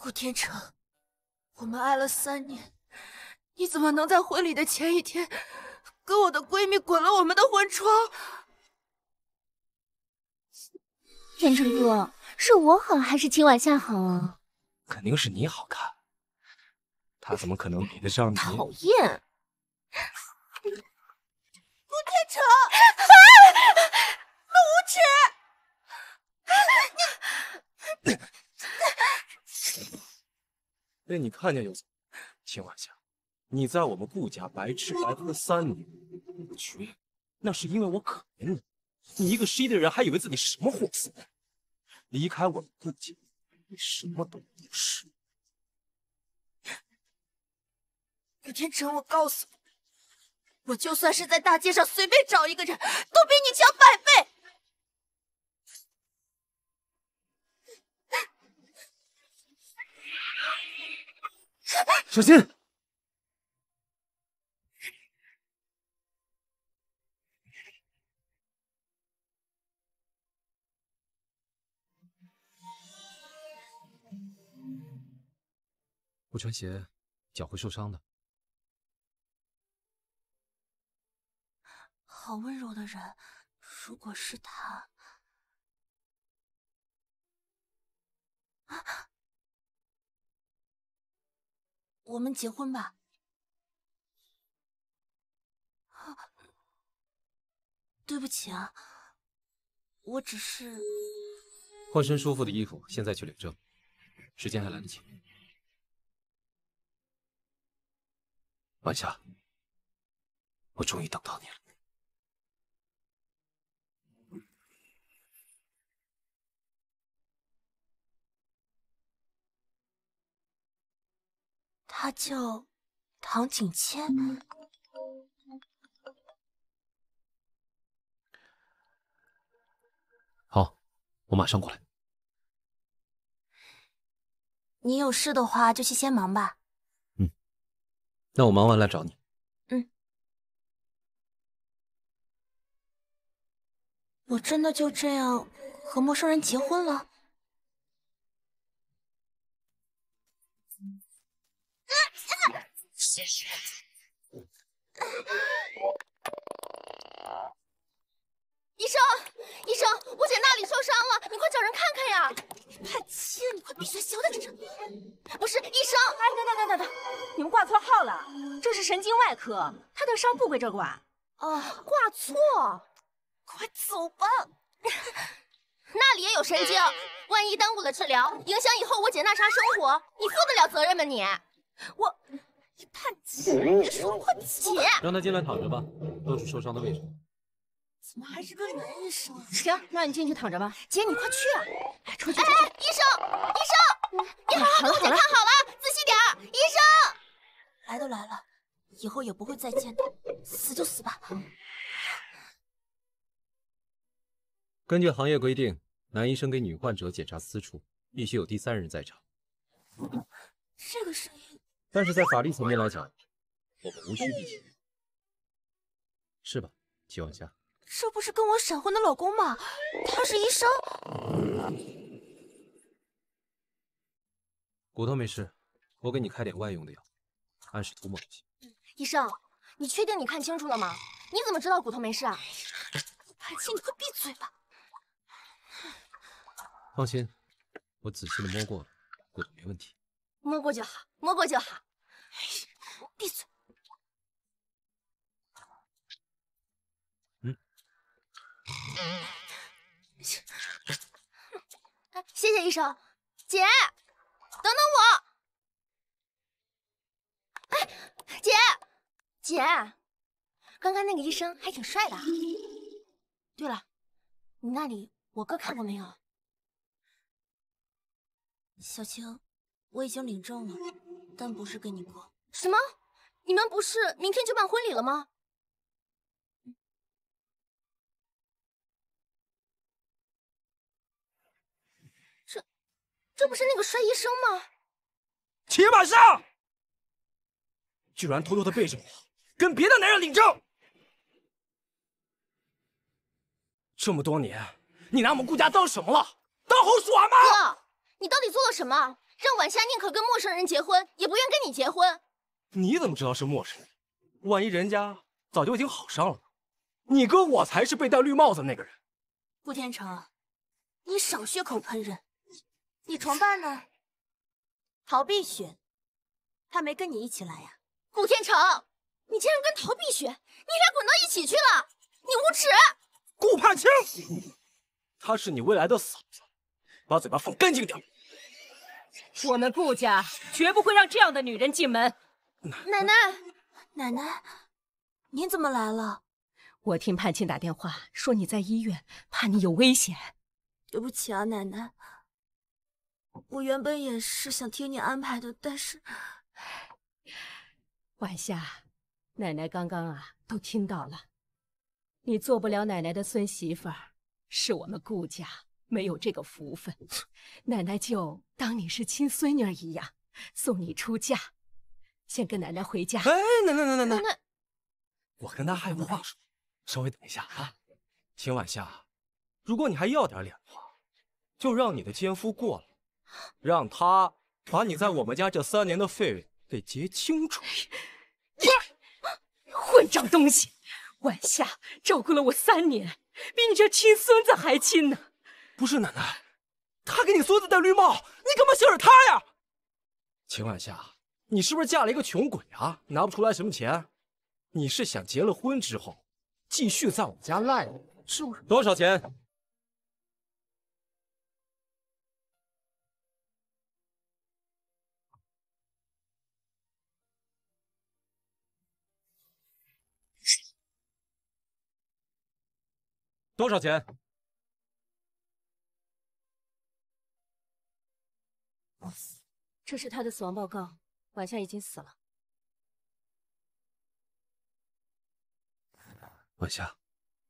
顾天成，我们爱了三年，你怎么能在婚礼的前一天跟我的闺蜜滚了我们的婚床？天成哥，是我好还是秦晚夏好啊？肯定是你好看，她怎么可能比得上你？讨厌！顾天成。被你看见又怎么？秦晚霞，你在我们顾家白吃白喝三年，娶那是因为我可怜你。你一个失忆的人，还以为自己什么货色？离开我们顾家，你什么都不是。顾天成，我告诉你，我就算是在大街上随便找一个人都比你强百倍。小心，不穿鞋，脚会受伤的。好温柔的人，如果是他。我们结婚吧。对不起啊，我只是换身舒服的衣服，现在去领证，时间还来得及。晚霞，我终于等到你了。他叫唐景谦。好，我马上过来。你有事的话就去先忙吧。嗯，那我忙完来找你。嗯。我真的就这样和陌生人结婚了？谢谢。医生，医生，我姐那里受伤了，你快找人看看呀！阿七，你快闭嘴，小点声。不是，医生，哎，等等等等等，你们挂错号了，这是神经外科，她的伤不归这管。哦，挂错，快走吧。那里也有神经，万一耽误了治疗，影响以后我姐那啥生活，你负得了责任吗你？我，你叛姐，你说我姐。让他进来躺着吧，露出受伤的位置。怎么还是个男医生？行，那你进去躺着吧。姐，你快去啊！哎，出去！医生，医生，你好好给姐看好了，仔细点儿。医生，来都来了，以后也不会再见的，死就死吧。根据行业规定，男医生给女患者检查私处，必须有第三人在场。这个声音。但是在法律层面来讲，我们无需避嫌，是吧，齐晚霞？这不是跟我闪婚的老公吗？他是医生，骨头没事，我给你开点外用的药，按时涂抹就行。医生，你确定你看清楚了吗？你怎么知道骨头没事啊？白七，你快闭嘴吧！放心，我仔细的摸过了，骨头没问题。摸过就好。摸过就好。闭嘴。嗯。谢谢医生。姐，等等我。哎，姐，姐，刚刚那个医生还挺帅的。对了，你那里我哥看过没有？小青，我已经领证了。但不是跟你过什么？你们不是明天就办婚礼了吗？这这不是那个帅医生吗？秦晚上居然偷偷的背着我跟别的男人领证，这么多年你拿我们顾家当什么了？当猴耍吗？哥，你到底做了什么？让晚霞宁可跟陌生人结婚，也不愿跟你结婚。你怎么知道是陌生人？万一人家早就已经好上了呢？你哥我才是被戴绿帽子那个人。顾天成，你少血口喷人。你床伴呢？陶碧雪，他没跟你一起来呀？顾天成，你竟然跟陶碧雪，你俩滚到一起去了？你无耻！顾盼清，她是你未来的嫂子，把嘴巴放干净点。我们顾家绝不会让这样的女人进门。奶奶，奶奶，你怎么来了？我听盼晴打电话说你在医院，怕你有危险。对不起啊，奶奶，我原本也是想听你安排的，但是晚霞，奶奶刚刚啊都听到了，你做不了奶奶的孙媳妇儿，是我们顾家。没有这个福分，奶奶就当你是亲孙女一样，送你出嫁。先跟奶奶回家。哎，奶奶，奶奶，奶奶，我跟他还有话说，稍微等一下啊。秦晚夏，如果你还要点脸的话，就让你的奸夫过来，让他把你在我们家这三年的费用给结清楚。你混账东西，晚夏照顾了我三年，比你这亲孙子还亲呢。不是奶奶，他给你孙子戴绿帽，你干嘛向着他呀？秦晚霞，你是不是嫁了一个穷鬼啊？拿不出来什么钱？你是想结了婚之后，继续在我们家赖着？是多少钱？多少钱？这是他的死亡报告，晚夏已经死了。晚夏，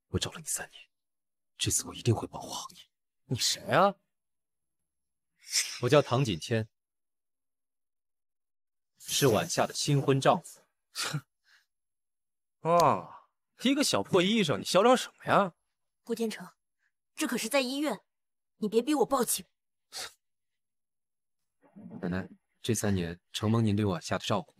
我找了你三年，这次我一定会保护好你。你谁啊？我叫唐锦谦，是晚夏的新婚丈夫。哼！哦，一个小破医生，你嚣张什么呀？顾天成，这可是在医院，你别逼我报警。奶奶，这三年承蒙您对晚夏的照顾。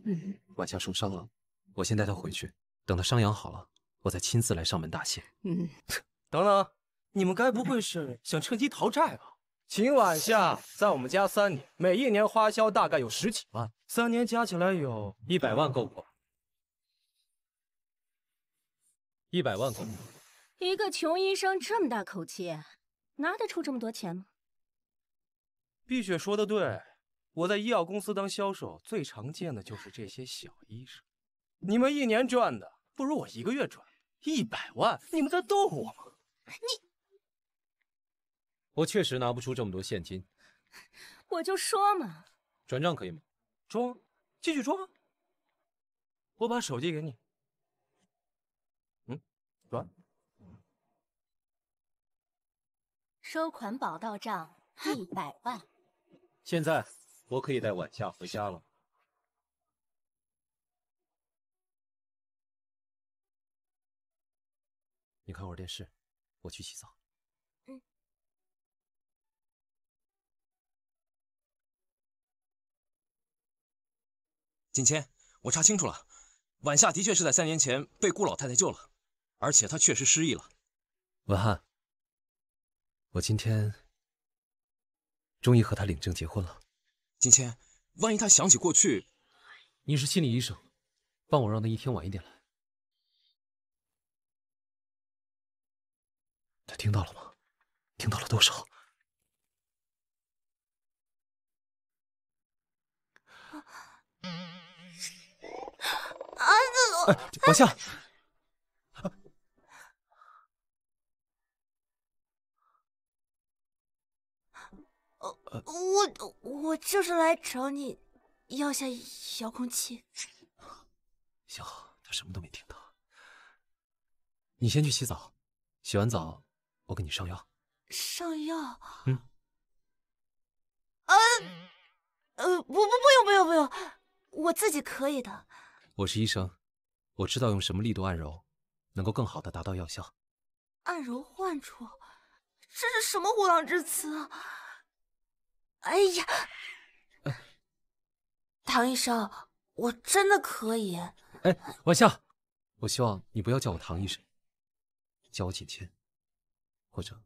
晚夏受伤了，我先带她回去。等她伤养好了，我再亲自来上门答谢。嗯，等等，你们该不会是想趁机逃债吧？秦晚夏 在我们家三年，每一年花销大概有十几万，三年加起来有一百万，够不够？一百万够够？一个穷医生这么大口气，拿得出这么多钱吗？碧雪说的对。我在医药公司当销售，最常见的就是这些小医生。你们一年赚的，不如我一个月赚一百万。你们在逗我吗？你，我确实拿不出这么多现金。我就说嘛，转账可以吗？装，继续装。我把手机给你。嗯，转。收款宝到账一百万。现在。我可以带晚夏回家了。你看会电视，我去洗澡。嗯。锦谦，我查清楚了，晚夏的确是在三年前被顾老太太救了，而且她确实失忆了。文翰，我今天终于和她领证结婚了。金谦，万一他想起过去，你是心理医生，帮我让那一天晚一点来。他听到了吗？听到了多少？啊！哎，往下。我我就是来找你要下遥控器，幸好他什么都没听到。你先去洗澡，洗完澡我给你上药。上药？嗯。呃，呃，不不不用不用不用，我自己可以的。我是医生，我知道用什么力度按揉能够更好的达到药效。按揉患处，这是什么胡狼之词？啊！哎呀，唐医生，我真的可以。哎，晚霞，我希望你不要叫我唐医生，叫我锦姐，或者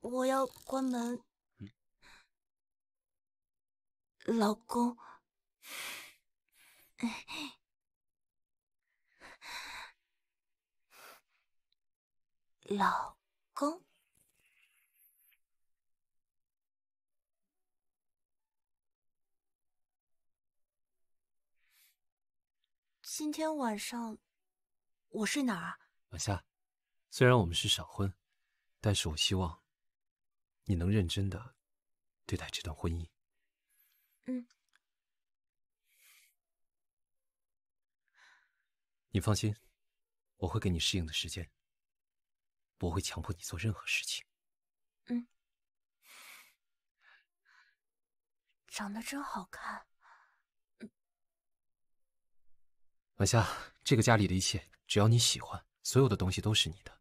我要关门。嗯，老公，老。公，今天晚上我睡哪儿啊？晚夏，虽然我们是闪婚，但是我希望你能认真的对待这段婚姻。嗯，你放心，我会给你适应的时间。我会强迫你做任何事情。嗯，长得真好看。晚夏，这个家里的一切，只要你喜欢，所有的东西都是你的，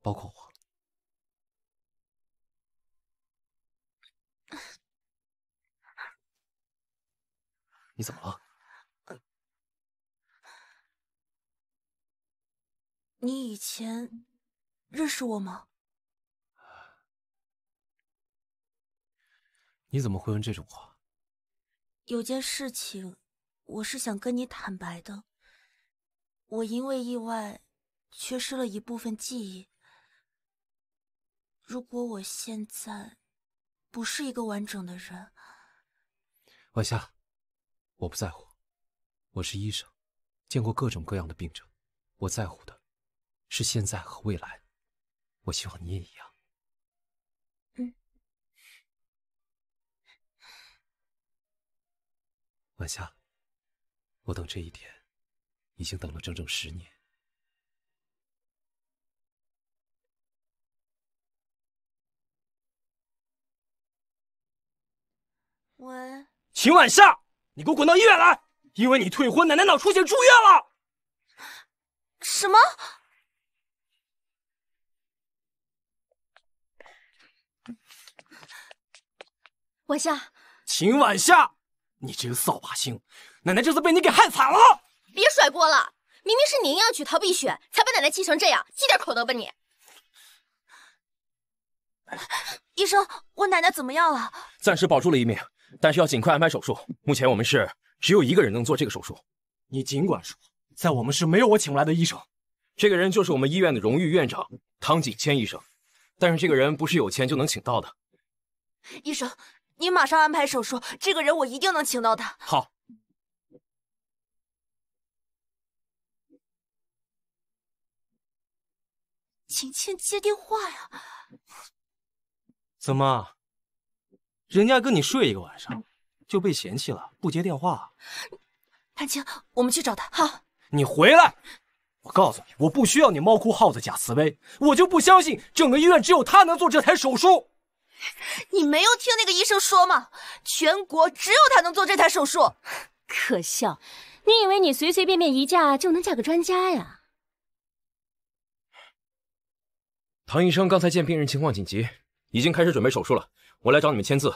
包括我。你怎么了？你以前。认识我吗？你怎么会问这种话？有件事情，我是想跟你坦白的。我因为意外，缺失了一部分记忆。如果我现在，不是一个完整的人，晚霞，我不在乎。我是医生，见过各种各样的病症。我在乎的，是现在和未来。我希望你也一样。嗯，晚霞，我等这一天已经等了整整十年。喂，秦晚夏，你给我滚到医院来！因为你退婚，奶奶脑出血住院了。什么？晚夏，秦晚夏，你这个扫把星，奶奶这次被你给害惨了！别甩锅了，明明是你硬要娶陶碧雪，才把奶奶气成这样，积点口德吧你！医生，我奶奶怎么样了？暂时保住了一命，但是要尽快安排手术。目前我们是只有一个人能做这个手术，你尽管说，在我们市没有我请来的医生。这个人就是我们医院的荣誉院长唐锦谦医生，但是这个人不是有钱就能请到的。医生。你马上安排手术，这个人我一定能请到他。好，秦晴接电话呀？怎么，人家跟你睡一个晚上就被嫌弃了，不接电话？潘青，我们去找他。好，你回来，我告诉你，我不需要你猫哭耗子假慈悲，我就不相信整个医院只有他能做这台手术。你没有听那个医生说吗？全国只有他能做这台手术。可笑！你以为你随随便便一嫁就能嫁个专家呀？唐医生刚才见病人情况紧急，已经开始准备手术了。我来找你们签字。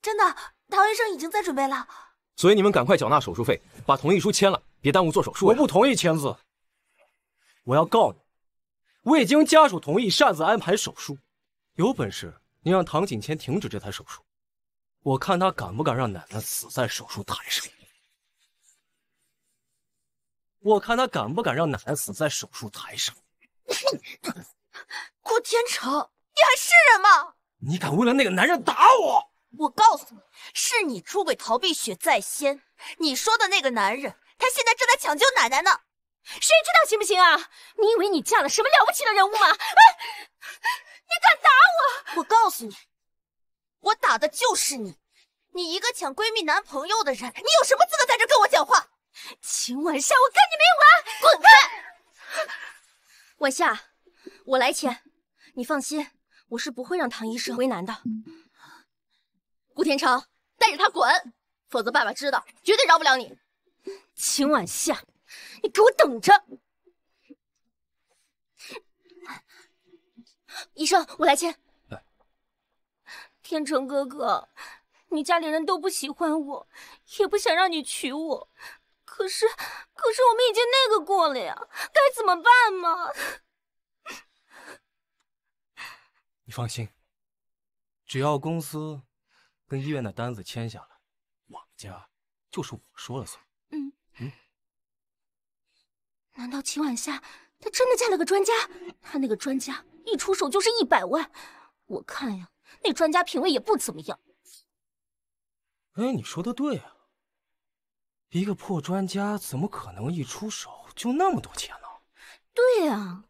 真的，唐医生已经在准备了。所以你们赶快缴纳手术费，把同意书签了，别耽误做手术。我不同意签字，我要告你，未经家属同意擅自安排手术，有本事！你让唐景谦停止这台手术，我看他敢不敢让奶奶死在手术台上。我看他敢不敢让奶奶死在手术台上。顾 天成，你还是人吗？你敢为了那个男人打我？我告诉你，是你出轨逃避雪在先。你说的那个男人，他现在正在抢救奶奶呢。谁知道行不行啊？你以为你嫁了什么了不起的人物吗？你敢打我！我告诉你，我打的就是你。你一个抢闺蜜男朋友的人，你有什么资格在这跟我讲话？秦晚夏，我跟你没完！滚开！晚夏，我来签，你放心，我是不会让唐医生为难的。顾天成，带着他滚，否则爸爸知道，绝对饶不了你。秦晚夏，你给我等着！医生，我来签。天成哥哥，你家里人都不喜欢我，也不想让你娶我。可是，可是我们已经那个过了呀，该怎么办嘛？你放心，只要公司跟医院的单子签下来，我们家就是我说了算。嗯嗯。难道秦晚夏她真的嫁了个专家？她那个专家。一出手就是一百万，我看呀，那专家品味也不怎么样。哎，你说的对啊，一个破专家怎么可能一出手就那么多钱呢？对呀。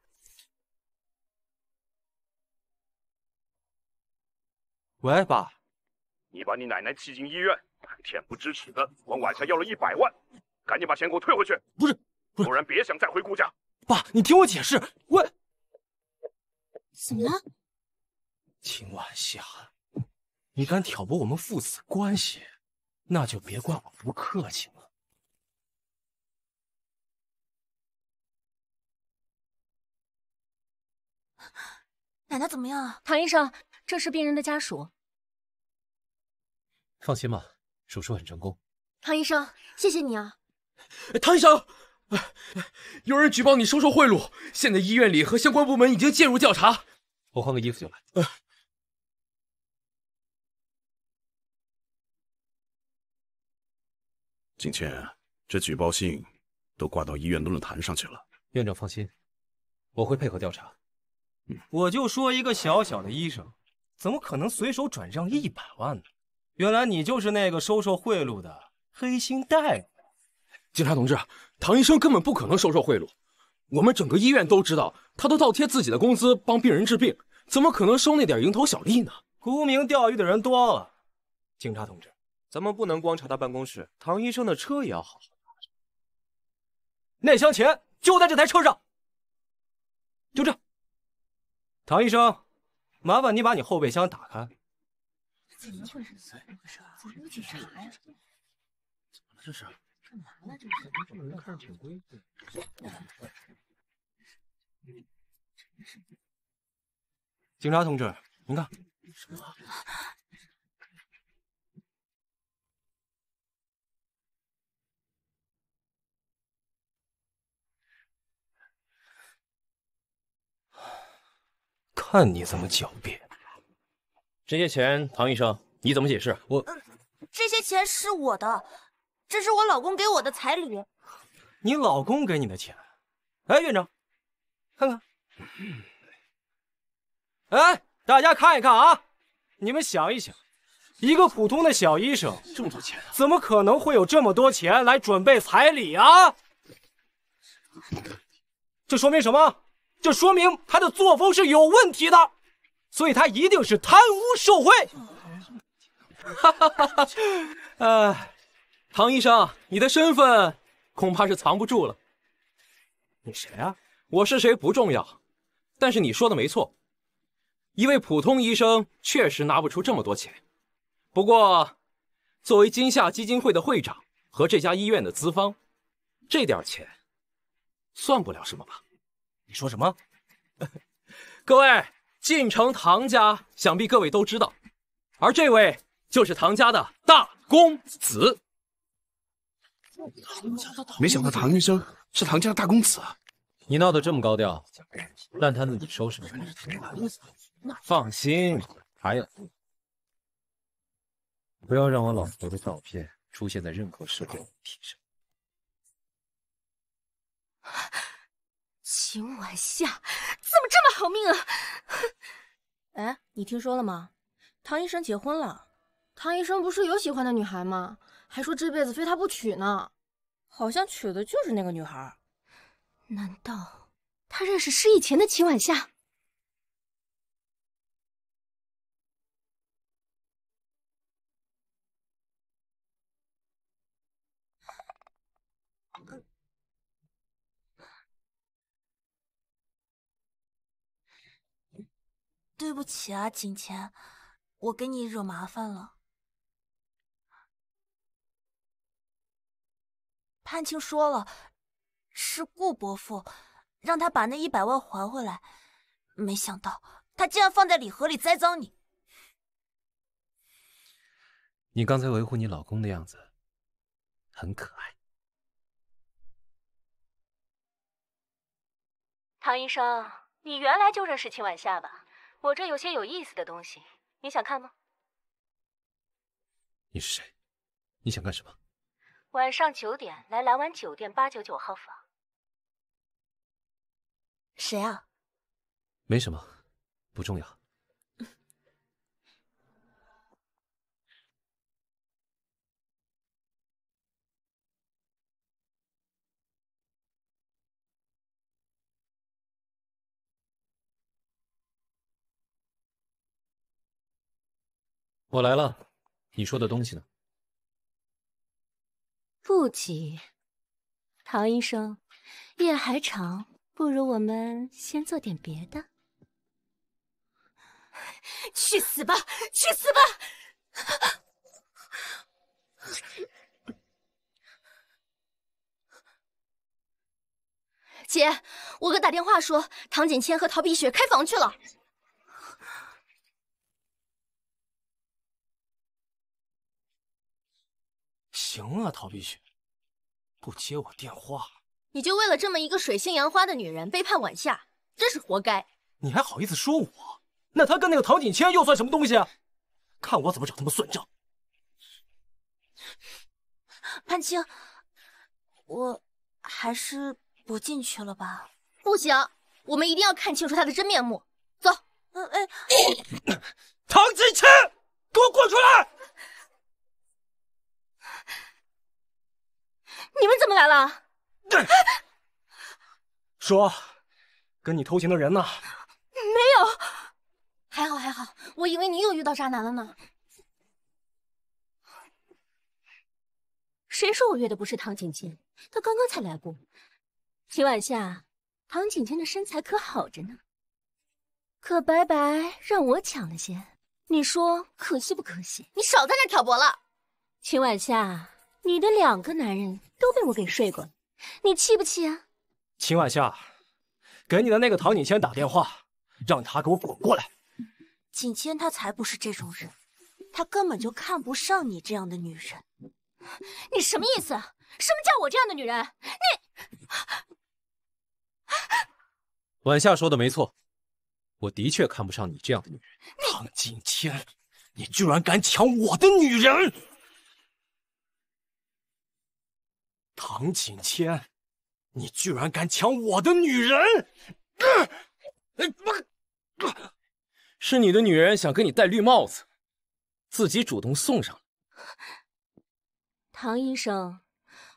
喂，爸，你把你奶奶气进医院，还恬不知耻的往晚上要了一百万，赶紧把钱给我退回去。不是，不然别想再回顾家。爸，你听我解释。喂。怎么了，秦晚霞？你敢挑拨我们父子关系，那就别怪我不客气了。奶奶怎么样啊？唐医生，这是病人的家属。放心吧，手术很成功。唐医生，谢谢你啊。唐医生。有人举报你收受贿赂，现在医院里和相关部门已经介入调查。我换个衣服就来。景倩，这举报信都挂到医院论坛上去了。院长放心，我会配合调查。我就说一个小小的医生，怎么可能随手转账一百万呢？原来你就是那个收受贿赂的黑心大夫。警察同志，唐医生根本不可能收受贿赂，我们整个医院都知道，他都倒贴自己的工资帮病人治病，怎么可能收那点蝇头小利呢？沽名钓誉的人多了，警察同志，咱们不能光查他办公室，唐医生的车也要好好查查。那箱钱就在这台车上，就这。唐医生，麻烦你把你后备箱打开。怎么回事？怎么警察呀？怎么了这是？干嘛呢？这人人看着挺规矩。警察同志，您看。看你怎么狡辩！这些钱，唐医生，你怎么解释？我，这些钱是我的。这是我老公给我的彩礼，你老公给你的钱？哎，院长，看看，哎，大家看一看啊！你们想一想，一个普通的小医生，这么多钱，怎么可能会有这么多钱来准备彩礼啊？这说明什么？这说明他的作风是有问题的，所以他一定是贪污受贿。哈哈哈哈，呃。唐医生，你的身份恐怕是藏不住了。你谁啊？我是谁不重要，但是你说的没错，一位普通医生确实拿不出这么多钱。不过，作为金夏基金会的会长和这家医院的资方，这点钱算不了什么吧？你说什么？各位，晋城唐家想必各位都知道，而这位就是唐家的大公子。没想到唐医生是唐家的大公子。你闹得这么高调，烂摊子你收拾吧。放心，还有，不要让我老婆的照片出现在任何社交媒体上。秦晚夏，怎么这么好命啊？哎，你听说了吗？唐医生结婚了。唐医生不是有喜欢的女孩吗？还说这辈子非他不娶呢，好像娶的就是那个女孩。难道他认识失忆前的秦晚夏？对不起啊，锦前，我给你惹麻烦了。探清说了，是顾伯父让他把那一百万还回来，没想到他竟然放在礼盒里栽赃你。你刚才维护你老公的样子很可爱。唐医生，你原来就认识秦晚夏吧？我这有些有意思的东西，你想看吗？你是谁？你想干什么？晚上九点来蓝湾酒店八九九号房。谁啊？没什么，不重要。我来了，你说的东西呢？不急，唐医生，夜还长，不如我们先做点别的。去死吧，去死吧！姐，我哥打电话说，唐锦千和陶碧雪开房去了。行啊，陶碧雪，不接我电话，你就为了这么一个水性杨花的女人背叛晚夏，真是活该。你还好意思说我？那他跟那个唐锦谦又算什么东西？啊？看我怎么找他们算账。潘青，我还是不进去了吧。不行，我们一定要看清楚他的真面目。走，嗯哎，唐锦谦，给我滚出来！你们怎么来了？说，跟你偷情的人呢？没有，还好还好，我以为你又遇到渣男了呢。谁说我约的不是唐景琴？他刚刚才来过。秦晚夏，唐景琴的身材可好着呢，可白白让我抢了先，你说可惜不可惜？你少在那挑拨了！秦晚夏，你的两个男人都被我给睡过，你气不气啊？秦晚夏，给你的那个唐景千打电话，让他给我滚过来。景千他才不是这种人，他根本就看不上你这样的女人。你什么意思？什么叫我这样的女人？你。晚夏说的没错，我的确看不上你这样的女人。唐景天，你居然敢抢我的女人！唐景谦，你居然敢抢我的女人！是你的女人想给你戴绿帽子，自己主动送上了。唐医生，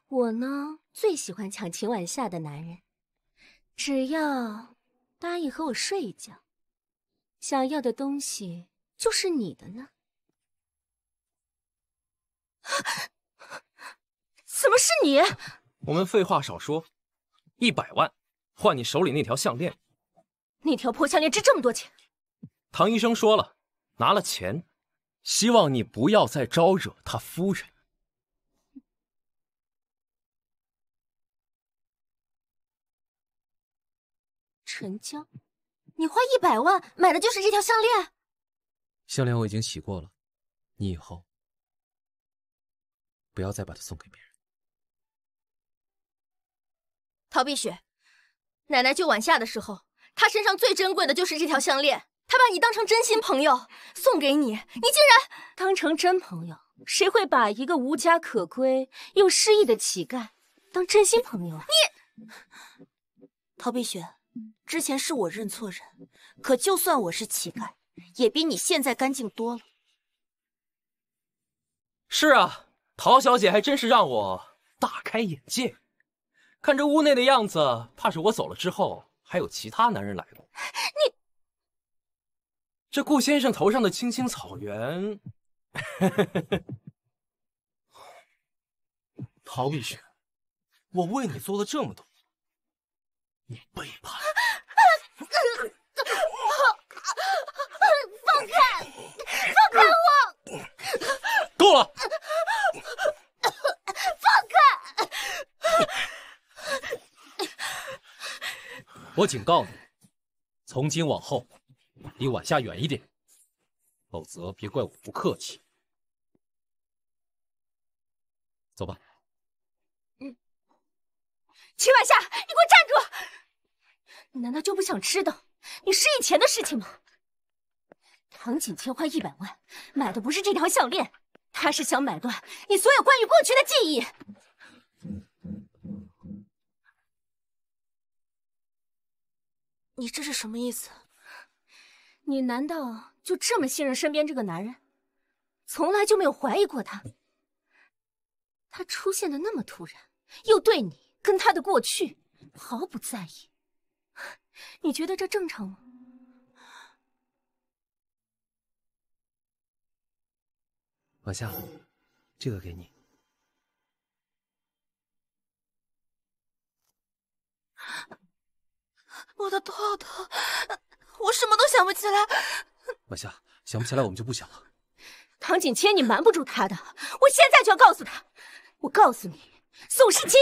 我呢最喜欢抢秦晚夏的男人，只要答应和我睡一觉，想要的东西就是你的呢。怎么是你？我们废话少说，一百万换你手里那条项链。那条破项链值这么多钱？唐医生说了，拿了钱，希望你不要再招惹他夫人。陈江，你花一百万买的就是这条项链？项链我已经洗过了，你以后不要再把它送给别人。陶碧雪，奶奶救晚下的时候，她身上最珍贵的就是这条项链。她把你当成真心朋友送给你，你竟然当成真朋友？谁会把一个无家可归又失忆的乞丐当真心朋友？你，陶碧雪，之前是我认错人。可就算我是乞丐，也比你现在干净多了。是啊，陶小姐还真是让我大开眼界。看这屋内的样子，怕是我走了之后还有其他男人来过。你，这顾先生头上的青青草原，哈 哈陶碧雪，我为你做了这么多，你背叛。放开，放开我！够了！放开！我警告你，从今往后离晚夏远一点，否则别怪我不客气。走吧。秦晚夏，你给我站住！你难道就不想知道你失忆前的事情吗？唐锦千花一百万买的不是这条项链，他是想买断你所有关于过去的记忆。你这是什么意思？你难道就这么信任身边这个男人，从来就没有怀疑过他？他出现的那么突然，又对你跟他的过去毫不在意，你觉得这正常吗？往下，这个给你。我的头好疼，我什么都想不起来。晚霞，想不起来我们就不想了。唐景谦，你瞒不住他的，我现在就要告诉他。我告诉你，宋世清，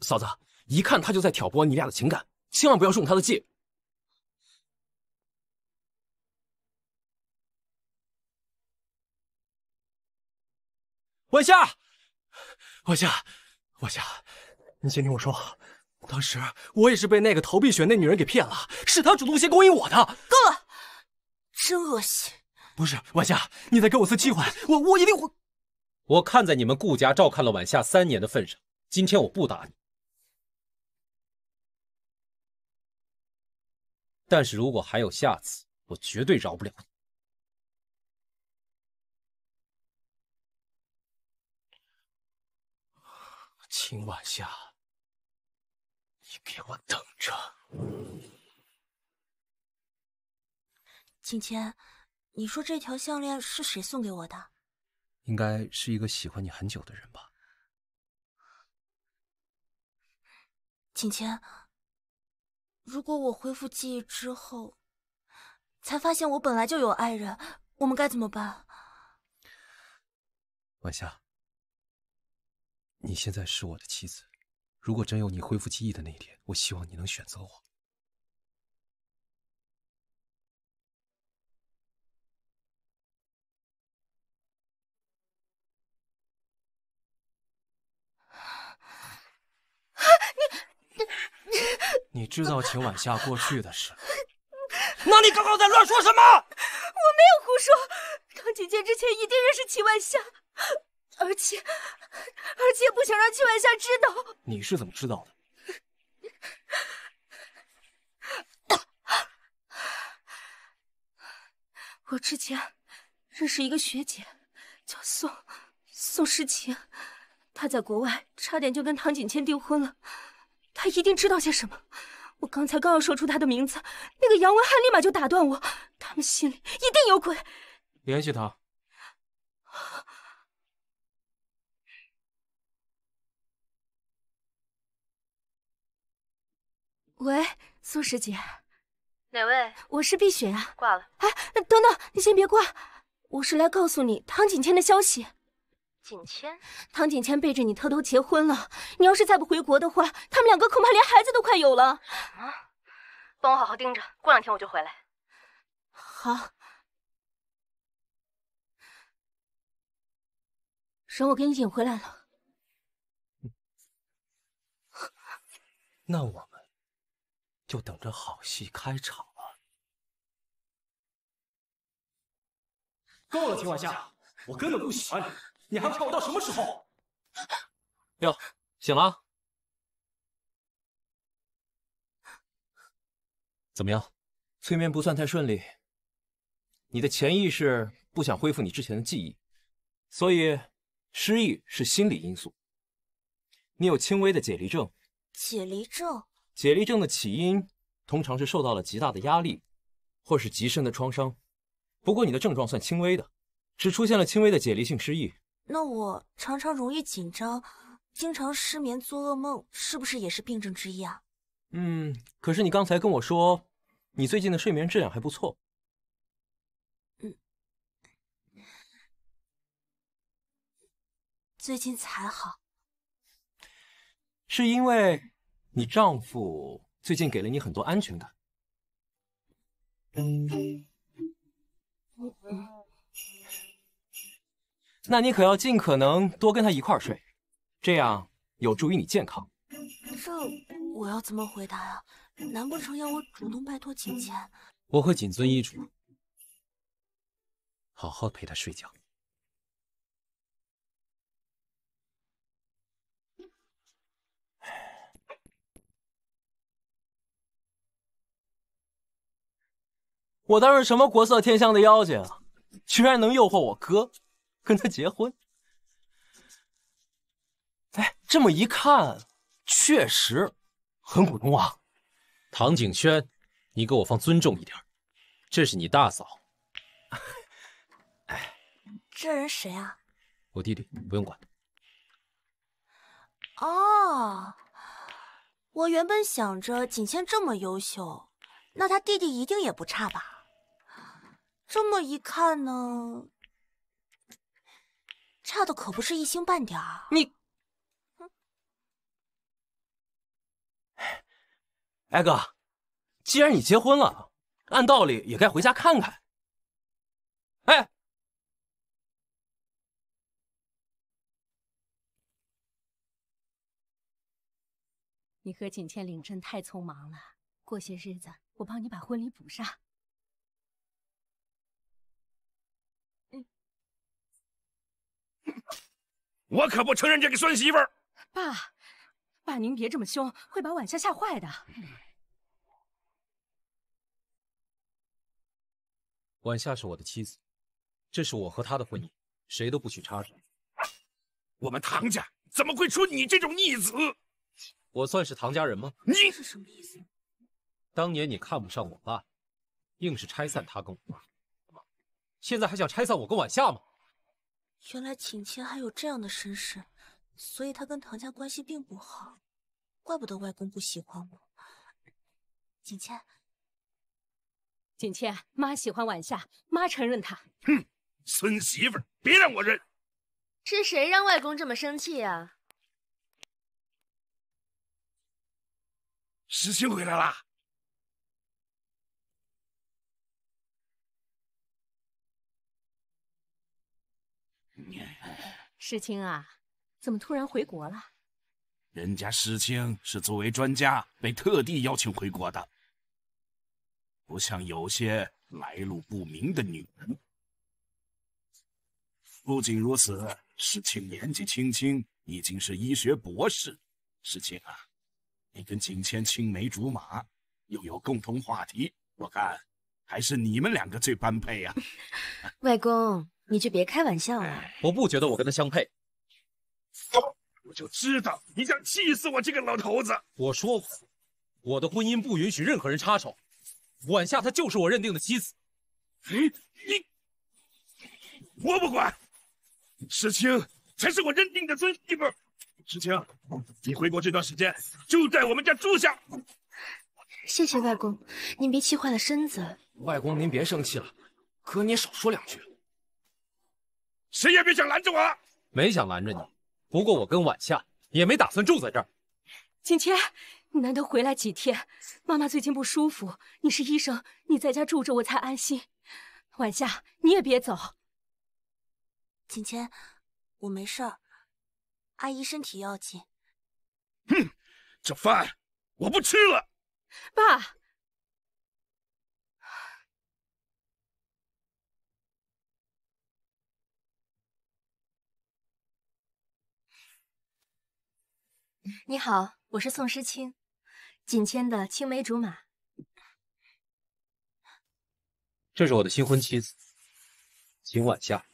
嫂子，一看他就在挑拨你俩的情感，千万不要中他的计。晚霞，晚霞，晚霞，你先听我说。当时我也是被那个投币选那女人给骗了，是她主动先勾引我的。够了，真恶心！不是晚夏，你再给我次机会，我我一定会。我看在你们顾家照看了晚夏三年的份上，今天我不打你。但是如果还有下次，我绝对饶不了你。秦晚夏。你给我等着，景谦。你说这条项链是谁送给我的？应该是一个喜欢你很久的人吧。景谦，如果我恢复记忆之后，才发现我本来就有爱人，我们该怎么办？晚霞，你现在是我的妻子。如果真有你恢复记忆的那一天，我希望你能选择我。啊，你你你知道秦晚夏过去的事，那你刚刚在乱说什么？我没有胡说，钢姐姐之前一定认识秦晚夏。而且，而且不想让戚婉夏知道。你是怎么知道的？我之前认识一个学姐，叫宋宋诗晴，她在国外差点就跟唐锦谦订婚了。她一定知道些什么。我刚才刚要说出她的名字，那个杨文翰立马就打断我。他们心里一定有鬼。联系她。喂，苏师姐，哪位？我是碧雪呀。挂了。哎，等等，你先别挂，我是来告诉你唐锦谦的消息。锦谦，唐锦谦背着你偷偷结婚了。你要是再不回国的话，他们两个恐怕连孩子都快有了。啊，帮我好好盯着，过两天我就回来。好。人我给你引回来了。那我。就等着好戏开场了。够了，秦晚夏，我根本不喜欢你，你还要看我到什么时候？哟，醒了？怎么样？催眠不算太顺利。你的潜意识不想恢复你之前的记忆，所以失忆是心理因素。你有轻微的解离症。解离症。解离症的起因通常是受到了极大的压力，或是极深的创伤。不过你的症状算轻微的，只出现了轻微的解离性失忆。那我常常容易紧张，经常失眠、做噩梦，是不是也是病症之一啊？嗯，可是你刚才跟我说，你最近的睡眠质量还不错。嗯，最近才好。是因为？你丈夫最近给了你很多安全感，那你可要尽可能多跟他一块儿睡，这样有助于你健康。这我要怎么回答呀？难不成要我主动拜托景谦？我会谨遵医嘱，好好陪他睡觉。我当是什么国色天香的妖精，居然能诱惑我哥跟他结婚？哎，这么一看，确实很普通啊。唐景轩，你给我放尊重一点，这是你大嫂。哎，这人谁啊？我弟弟，不用管。哦，我原本想着景谦这么优秀，那他弟弟一定也不差吧？这么一看呢，差的可不是一星半点儿。你，哎，哥，既然你结婚了，按道理也该回家看看。哎，你和景倩领证太匆忙了，过些日子我帮你把婚礼补上。我可不承认这个孙媳妇儿。爸，爸您别这么凶，会把晚夏吓坏的。晚夏是我的妻子，这是我和她的婚姻，谁都不许插手。我们唐家怎么会出你这种逆子？我算是唐家人吗？你是什么意思？当年你看不上我爸，硬是拆散他跟我爸，现在还想拆散我跟晚夏吗？原来景谦还有这样的身世，所以他跟唐家关系并不好，怪不得外公不喜欢我。景谦，景倩，妈喜欢晚夏，妈承认他。哼，孙媳妇儿，别让我认。是谁让外公这么生气啊？石青回来了。世青啊，怎么突然回国了？人家世青是作为专家被特地邀请回国的，不像有些来路不明的女人。不仅如此，石青年纪轻轻已经是医学博士。石青啊，你跟景谦青梅竹马，又有共同话题，我看还是你们两个最般配呀，外公。你就别开玩笑了。我不觉得我跟他相配。我就知道你想气死我这个老头子。我说过，我的婚姻不允许任何人插手。晚夏她就是我认定的妻子。你，你，我不管，石青才是我认定的孙媳妇。石青，你回国这段时间就在我们家住下。谢谢外公，您别气坏了身子。外公您别生气了，哥你少说两句。谁也别想拦着我，没想拦着你。不过我跟晚夏也没打算住在这儿。景谦，难得回来几天，妈妈最近不舒服，你是医生，你在家住着我才安心。晚夏，你也别走。景谦，我没事儿，阿姨身体要紧。哼，这饭我不吃了。爸。你好，我是宋诗清，锦千的青梅竹马。这是我的新婚妻子，秦晚夏。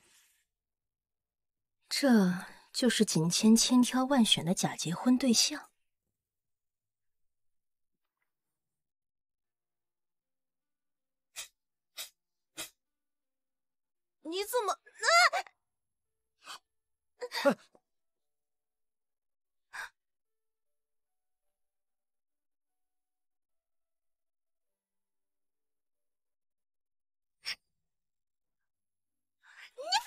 这就是锦千千挑万选的假结婚对象？你怎么啊？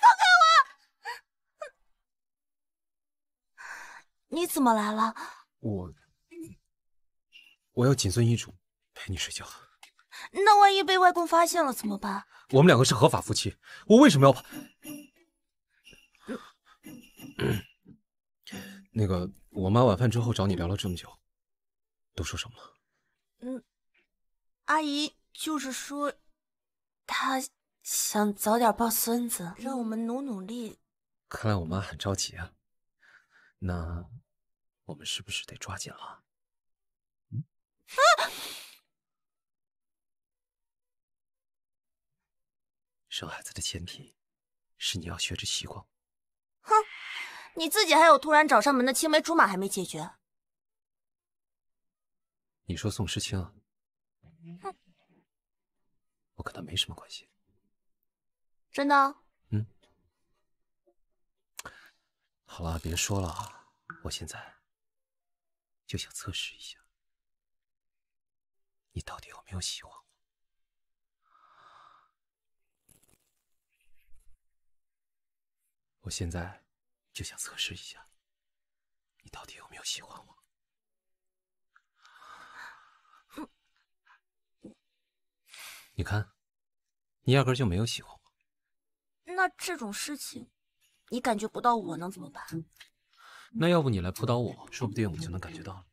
放开我！你怎么来了？我，我要谨遵医嘱，陪你睡觉。那万一被外公发现了怎么办？我们两个是合法夫妻，我为什么要跑？那个，我妈晚饭之后找你聊了这么久，都说什么了？嗯，阿姨就是说，她。想早点抱孙子，让我们努努力。看来我妈很着急啊，那我们是不是得抓紧了？嗯。啊！生孩子的前提是你要学着习惯。哼，你自己还有突然找上门的青梅竹马还没解决。你说宋诗清？哼，我跟他没什么关系。真的？嗯。好了，别说了，我现在就想测试一下，你到底有没有喜欢我。我现在就想测试一下，你到底有没有喜欢我。你看，你压根就没有喜欢我。那这种事情，你感觉不到，我能怎么办？那要不你来辅导我，说不定我就能感觉到了。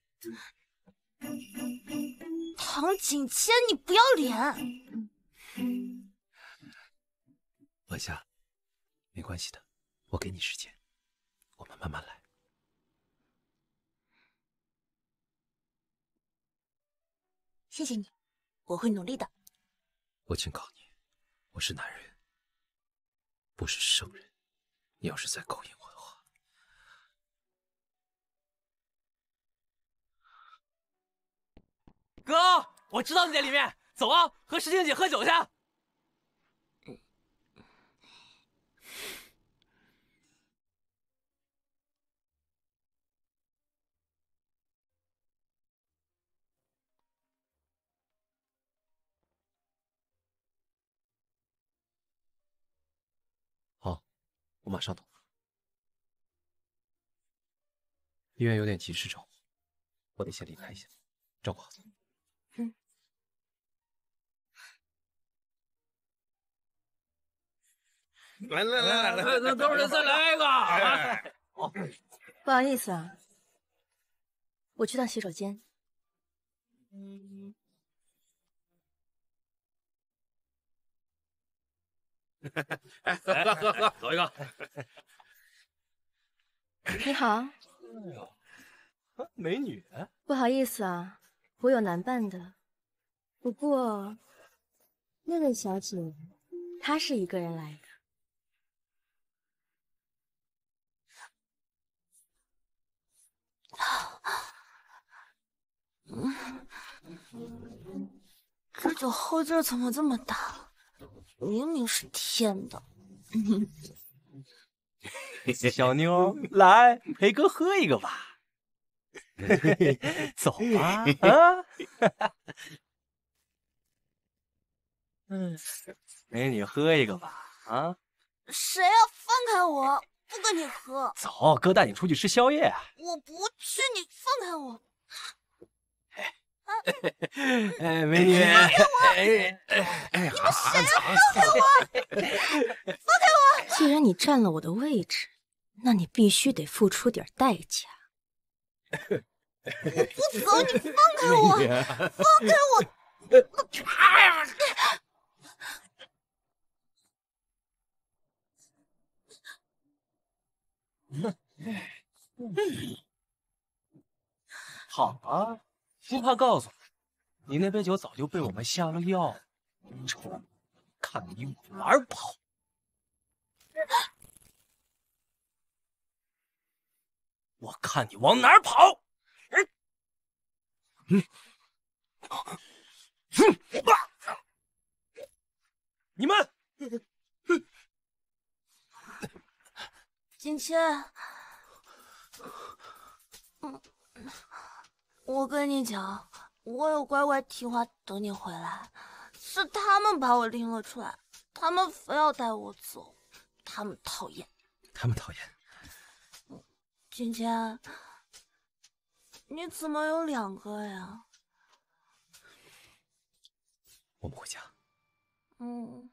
唐景谦，你不要脸！晚霞，没关系的，我给你时间，我们慢慢来。谢谢你，我会努力的。我警告你，我是男人。不是圣人，你要是再勾引我的话，哥，我知道你在里面，走啊，和石静姐喝酒去。我马上到。医院有点急事找我，我得先离开一下，照顾好他。嗯。来来来来来，那哥们再来一个。不好意思啊，我去趟洗手间。哎，喝喝喝，走一个！你好，美女，不好意思啊，我有男伴的。不过那位小姐，她是一个人来的。这酒后劲怎么这么大？明明是天的，小妞，来陪哥喝一个吧。走吧，美女，喝一个吧。啊！谁要放开我！不跟你喝。走，哥带你出去吃宵夜。我不去，你放开我。美女，你们谁要放开我？放开我！既然你占了我的位置，那你必须得付出点代价。我不走，你放开我！放开我！好啊。不怕告诉你，你那杯酒早就被我们下了药。臭看你往哪儿跑！我看你往哪儿跑！嗯嗯你们，嗯，锦千，嗯。我跟你讲，我有乖乖听话等你回来，是他们把我拎了出来，他们非要带我走，他们讨厌，他们讨厌。芊芊，你怎么有两个呀？我们回家。嗯。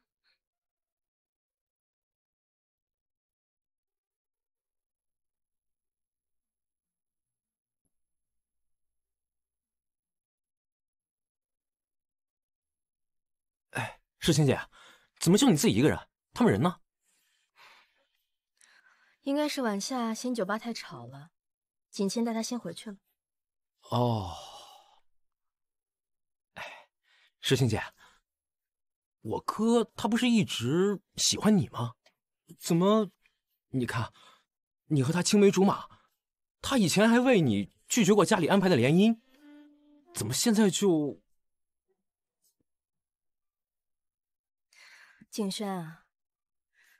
世清姐，怎么就你自己一个人？他们人呢？应该是晚夏嫌酒吧太吵了，锦千带他先回去了。哦，哎，石姐，我哥他不是一直喜欢你吗？怎么，你看，你和他青梅竹马，他以前还为你拒绝过家里安排的联姻，怎么现在就？景轩啊，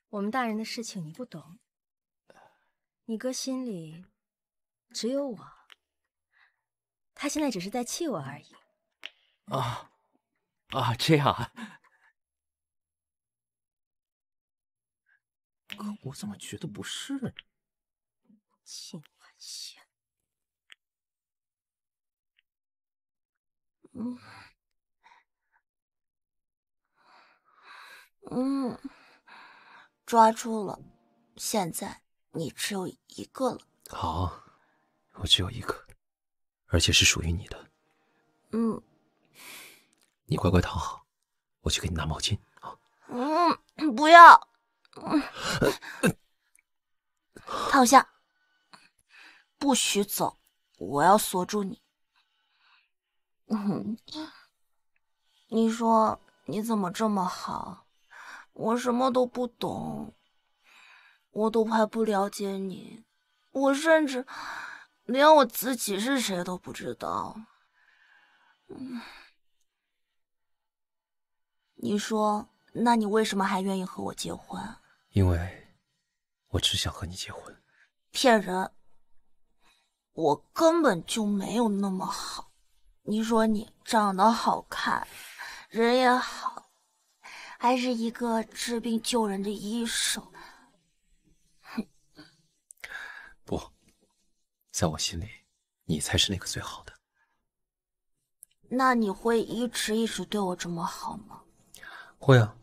我们大人的事情你不懂。你哥心里只有我，他现在只是在气我而已。啊啊，这样啊？可我怎么觉得不是？秦晚夕，嗯。嗯，抓住了，现在你只有一个了。好，我只有一个，而且是属于你的。嗯，你乖乖躺好，我去给你拿毛巾啊。嗯，不要，躺下，不许走，我要锁住你。嗯，你说你怎么这么好？我什么都不懂，我都还不了解你，我甚至连我自己是谁都不知道。嗯，你说，那你为什么还愿意和我结婚？因为，我只想和你结婚。骗人！我根本就没有那么好。你说你长得好看，人也好。还是一个治病救人的医生。不，在我心里，你才是那个最好的。那你会一直一直对我这么好吗？会啊，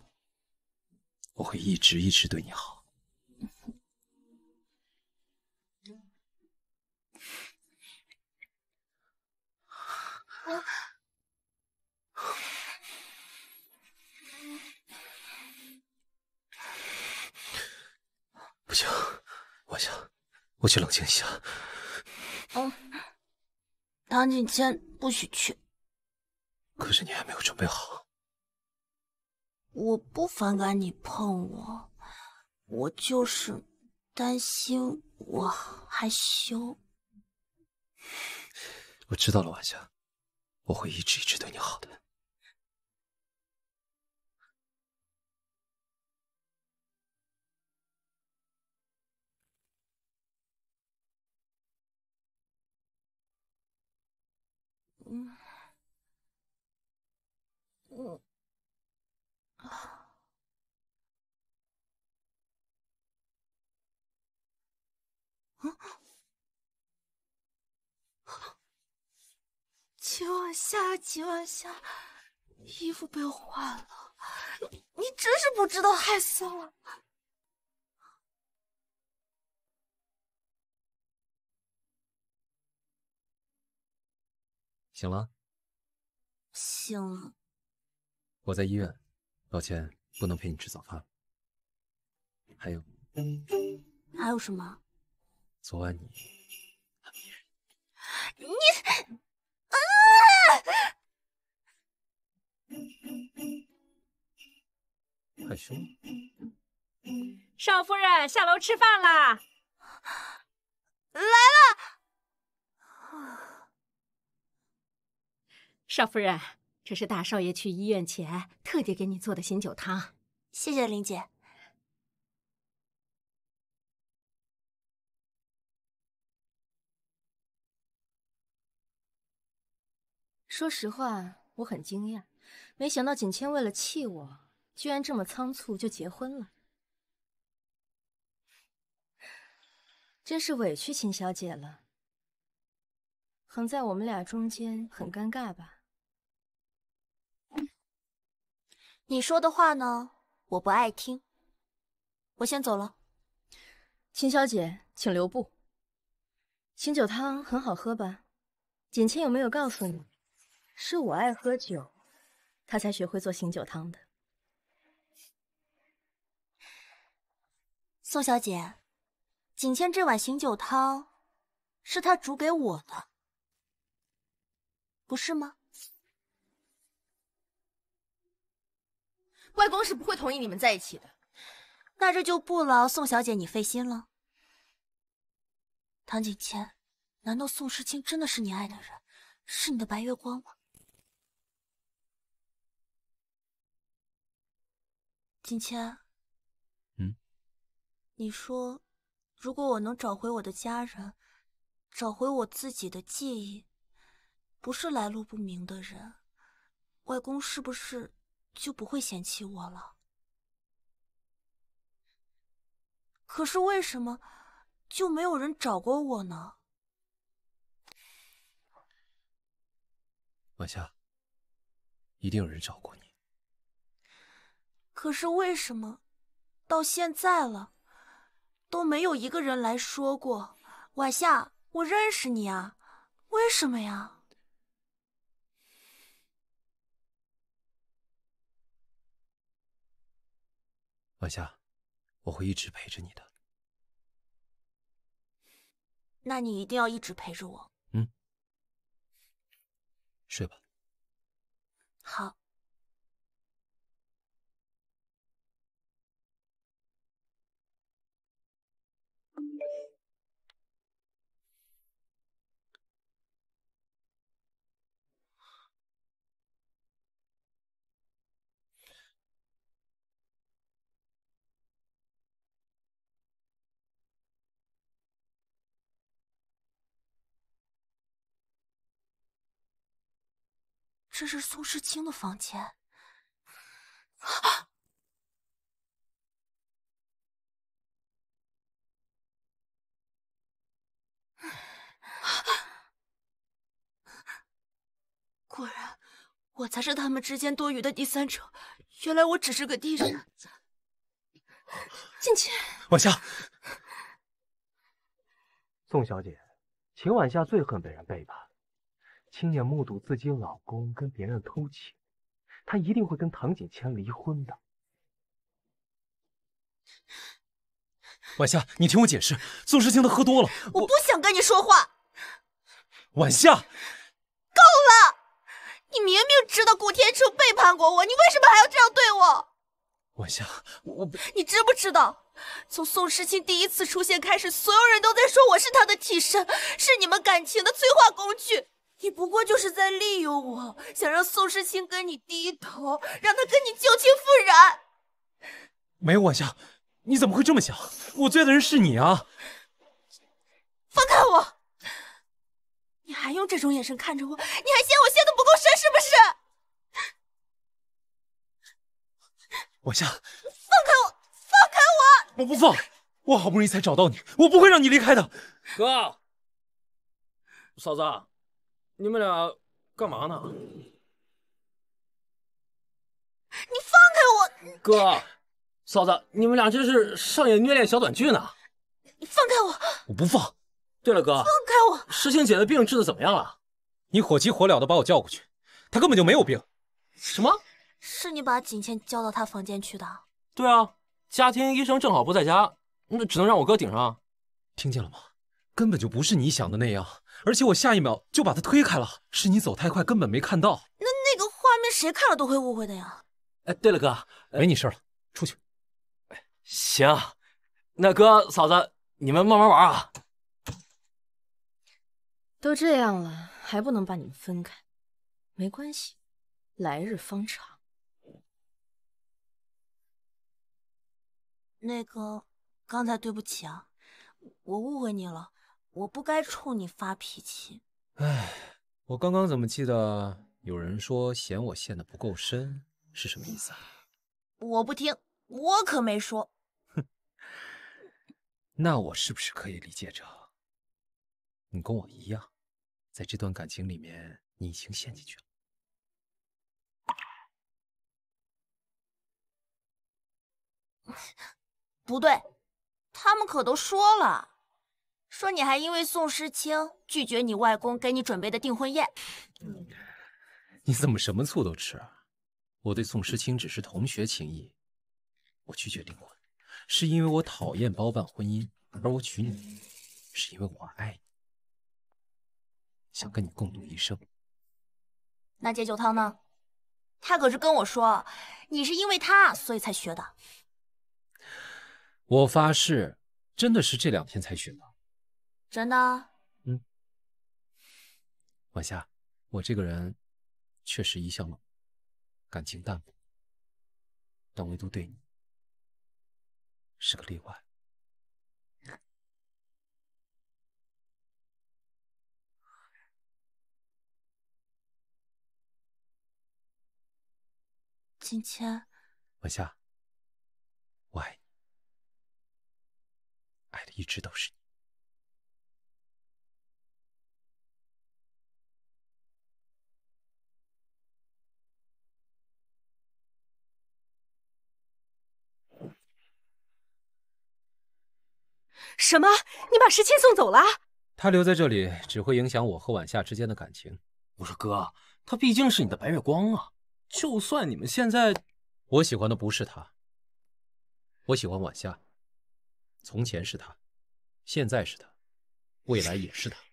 我会一直一直对你好。不行，晚霞，我去冷静一下。嗯，唐锦千不许去。可是你还没有准备好。我不反感你碰我，我就是担心我害羞。我知道了，晚霞，我会一直一直对你好的。嗯，啊，啊，秦晚下，晚衣服被换了，你真是不知道害死了。醒了。醒了。我在医院，抱歉不能陪你吃早饭还有，还有什么？昨晚你，你，你，啊！害羞。少夫人下楼吃饭啦，来了。少夫人。这是大少爷去医院前特地给你做的醒酒汤，谢谢林姐。说实话，我很惊讶，没想到锦谦为了气我，居然这么仓促就结婚了，真是委屈秦小姐了。横在我们俩中间，很尴尬吧？你说的话呢，我不爱听，我先走了。秦小姐，请留步。醒酒汤很好喝吧？锦千有没有告诉你，是我爱喝酒，他才学会做醒酒汤的。宋小姐，锦千这碗醒酒汤，是他煮给我的，不是吗？外公是不会同意你们在一起的。那这就不劳宋小姐你费心了。唐景谦，难道宋诗清真的是你爱的人，是你的白月光吗？景谦，嗯，你说，如果我能找回我的家人，找回我自己的记忆，不是来路不明的人，外公是不是？就不会嫌弃我了。可是为什么就没有人找过我呢？晚夏，一定有人找过你。可是为什么到现在了都没有一个人来说过晚夏？我认识你啊，为什么呀？晚霞，我会一直陪着你的。那你一定要一直陪着我。嗯，睡吧。好。这是宋世清的房间，果然，我才是他们之间多余的第三者。原来我只是个替身。进去。晚夏，宋小姐，秦晚夏最恨被人背叛。亲眼目睹自己老公跟别人偷情，她一定会跟唐锦千离婚的。晚夏，你听我解释，宋诗清她喝多了。我不想跟你说话。晚夏。够了！你明明知道顾天初背叛过我，你为什么还要这样对我？晚夏，我。你知不知道，从宋诗清第一次出现开始，所有人都在说我是她的替身，是你们感情的催化工具。你不过就是在利用我，想让宋时清跟你低头，让他跟你旧情复燃。没有晚霞，你怎么会这么想？我最爱的人是你啊！放开我！你还用这种眼神看着我，你还嫌我陷得不够深是不是？晚香，放开我！放开我！我不放！我好不容易才找到你，我不会让你离开的。哥，嫂子。你们俩干嘛呢？你放开我！哥，嫂子，你们俩这是上演虐恋小短剧呢？你放开我！我不放。对了，哥，放开我！诗青姐的病治的怎么样了？你火急火燎的把我叫过去，她根本就没有病。什么？是你把景倩叫到她房间去的？对啊，家庭医生正好不在家，那只能让我哥顶上。听见了吗？根本就不是你想的那样。而且我下一秒就把他推开了，是你走太快，根本没看到。那那个画面谁看了都会误会的呀。哎，对了，哥，没你事了，出去。行，那哥嫂子，你们慢慢玩啊。都这样了，还不能把你们分开，没关系，来日方长。那个，刚才对不起啊，我误会你了。我不该冲你发脾气。哎，我刚刚怎么记得有人说嫌我陷的不够深，是什么意思？啊？我不听，我可没说。哼，那我是不是可以理解成，你跟我一样，在这段感情里面，你已经陷进去了？不对，他们可都说了。说你还因为宋诗清拒绝你外公给你准备的订婚宴，你怎么什么醋都吃啊？我对宋诗清只是同学情谊，我拒绝订婚是因为我讨厌包办婚姻，而我娶你是因为我爱你，想跟你共度一生。那解酒汤呢？他可是跟我说你是因为他所以才学的，我发誓真的是这两天才学的。真的。嗯，晚霞，我这个人确实一向冷感情淡薄，但唯独对你是个例外。今天，晚霞，我爱你，爱的一直都是你。什么？你把石千送走了？他留在这里只会影响我和晚夏之间的感情。我说哥，他毕竟是你的白月光啊！就算你们现在，我喜欢的不是他，我喜欢晚夏。从前是他，现在是他，未来也是他。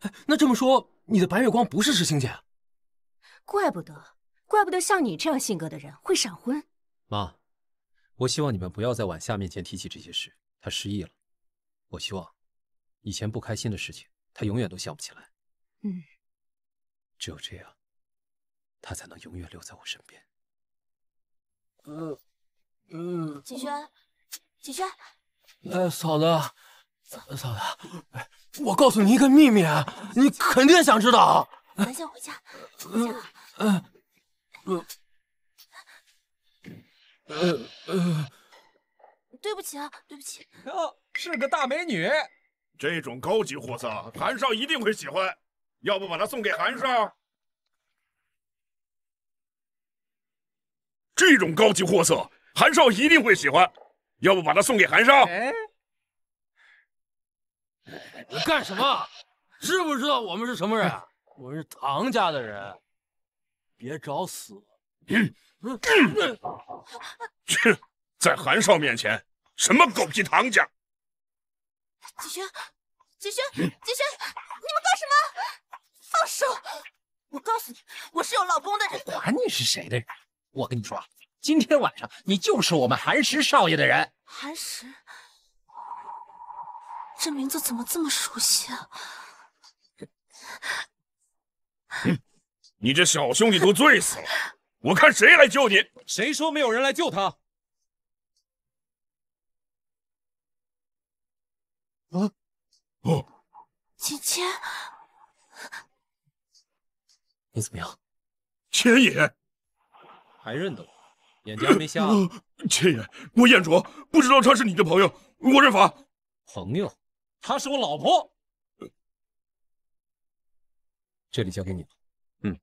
哎，那这么说，你的白月光不是石青姐？怪不得，怪不得像你这样性格的人会闪婚。妈，我希望你们不要在晚夏面前提起这些事。他失忆了，我希望以前不开心的事情他永远都想不起来。嗯，只有这样，他才能永远留在我身边。嗯嗯，锦轩，锦轩。哎，嫂子。嫂子，我告诉你一个秘密，你肯定想知道。咱先回家。嗯嗯嗯嗯。对不起啊，对不起。哟，是个大美女，这种高级货色，韩少一定会喜欢。要不把它送给韩少？这种高级货色，韩少一定会喜欢。要不把它送给韩少？你干什么？知不知道我们是什么人？我是唐家的人，别找死！去，在韩少面前。什么狗屁唐家？子轩，子轩，子轩，你们干什么？放手！我告诉你，我是有老公的人。管你是谁的人，我跟你说，今天晚上你就是我们寒石少爷的人。寒石，这名字怎么这么熟悉？哼，你这小兄弟都醉死了，我看谁来救你？谁说没有人来救他？啊哦，姐姐，你怎么样？千野，还认得我，眼睛还没瞎。千野，我眼拙，不知道他是你的朋友，我认罚。朋友，她是我老婆。这里交给你了。嗯。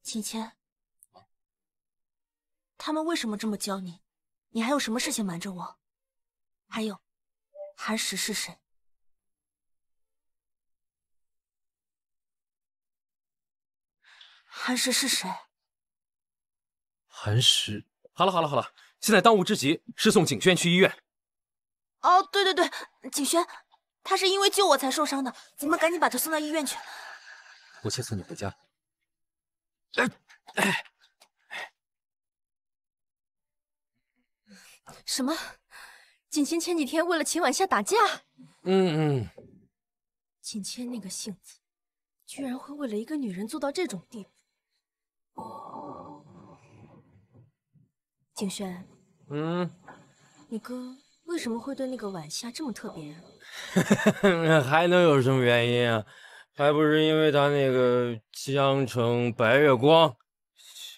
姐姐，他们为什么这么教你？你还有什么事情瞒着我？还有寒石是谁？寒石是谁？寒石，好了好了好了，现在当务之急是送景轩去医院。哦，对对对，景轩，他是因为救我才受伤的，咱们赶紧把他送到医院去。我先送你回家。哎哎！什么？锦千前几天为了秦晚夏打架。嗯嗯，锦千那个性子，居然会为了一个女人做到这种地步。景轩，嗯，你哥为什么会对那个晚夏这么特别？还能有什么原因啊？还不是因为他那个江城白月光，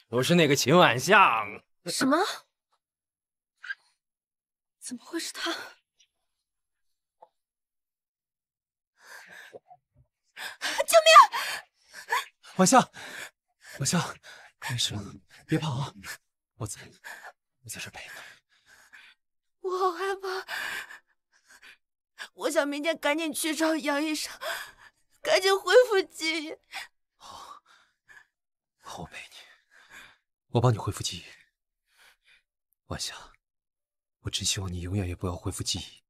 不是那个秦晚夏。什么？怎么会是他？救命！晚霞，晚霞，没事了，别怕啊，我在，我在这陪你。我好害怕，我想明天赶紧去找杨医生，赶紧恢复记忆。好，我陪你，我帮你恢复记忆，晚霞。我真希望你永远也不要恢复记忆。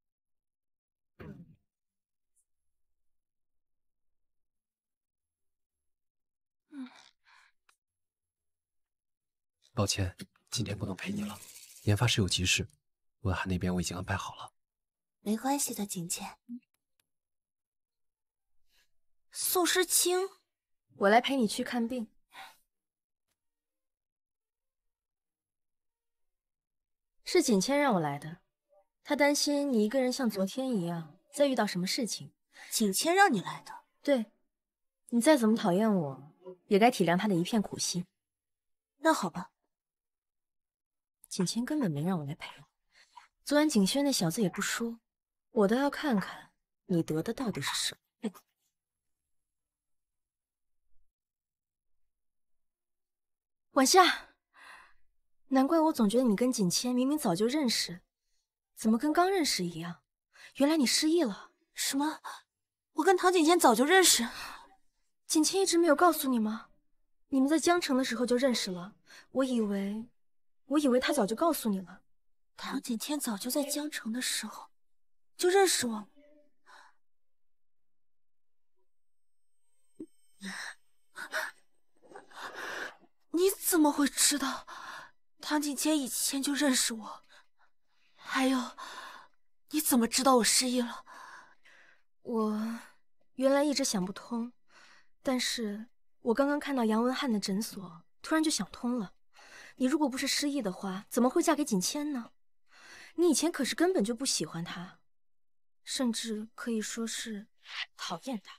抱歉，今天不能陪你了，研发室有急事，文翰那边我已经安排好了。没关系的，景倩。苏诗清，我来陪你去看病。是景谦让我来的，他担心你一个人像昨天一样再遇到什么事情。景谦让你来的？对，你再怎么讨厌我，也该体谅他的一片苦心。那好吧，景谦根本没让我来陪我。昨晚景轩那小子也不说，我倒要看看你得的到底是什么。晚夏。难怪我总觉得你跟景谦明明早就认识，怎么跟刚认识一样？原来你失忆了？什么？我跟唐景谦早就认识，景谦一直没有告诉你吗？你们在江城的时候就认识了，我以为，我以为他早就告诉你了。唐景谦早就在江城的时候就认识我了，你怎么会知道？唐锦千以前就认识我，还有，你怎么知道我失忆了？我原来一直想不通，但是我刚刚看到杨文翰的诊所，突然就想通了。你如果不是失忆的话，怎么会嫁给景千呢？你以前可是根本就不喜欢他，甚至可以说是讨厌他。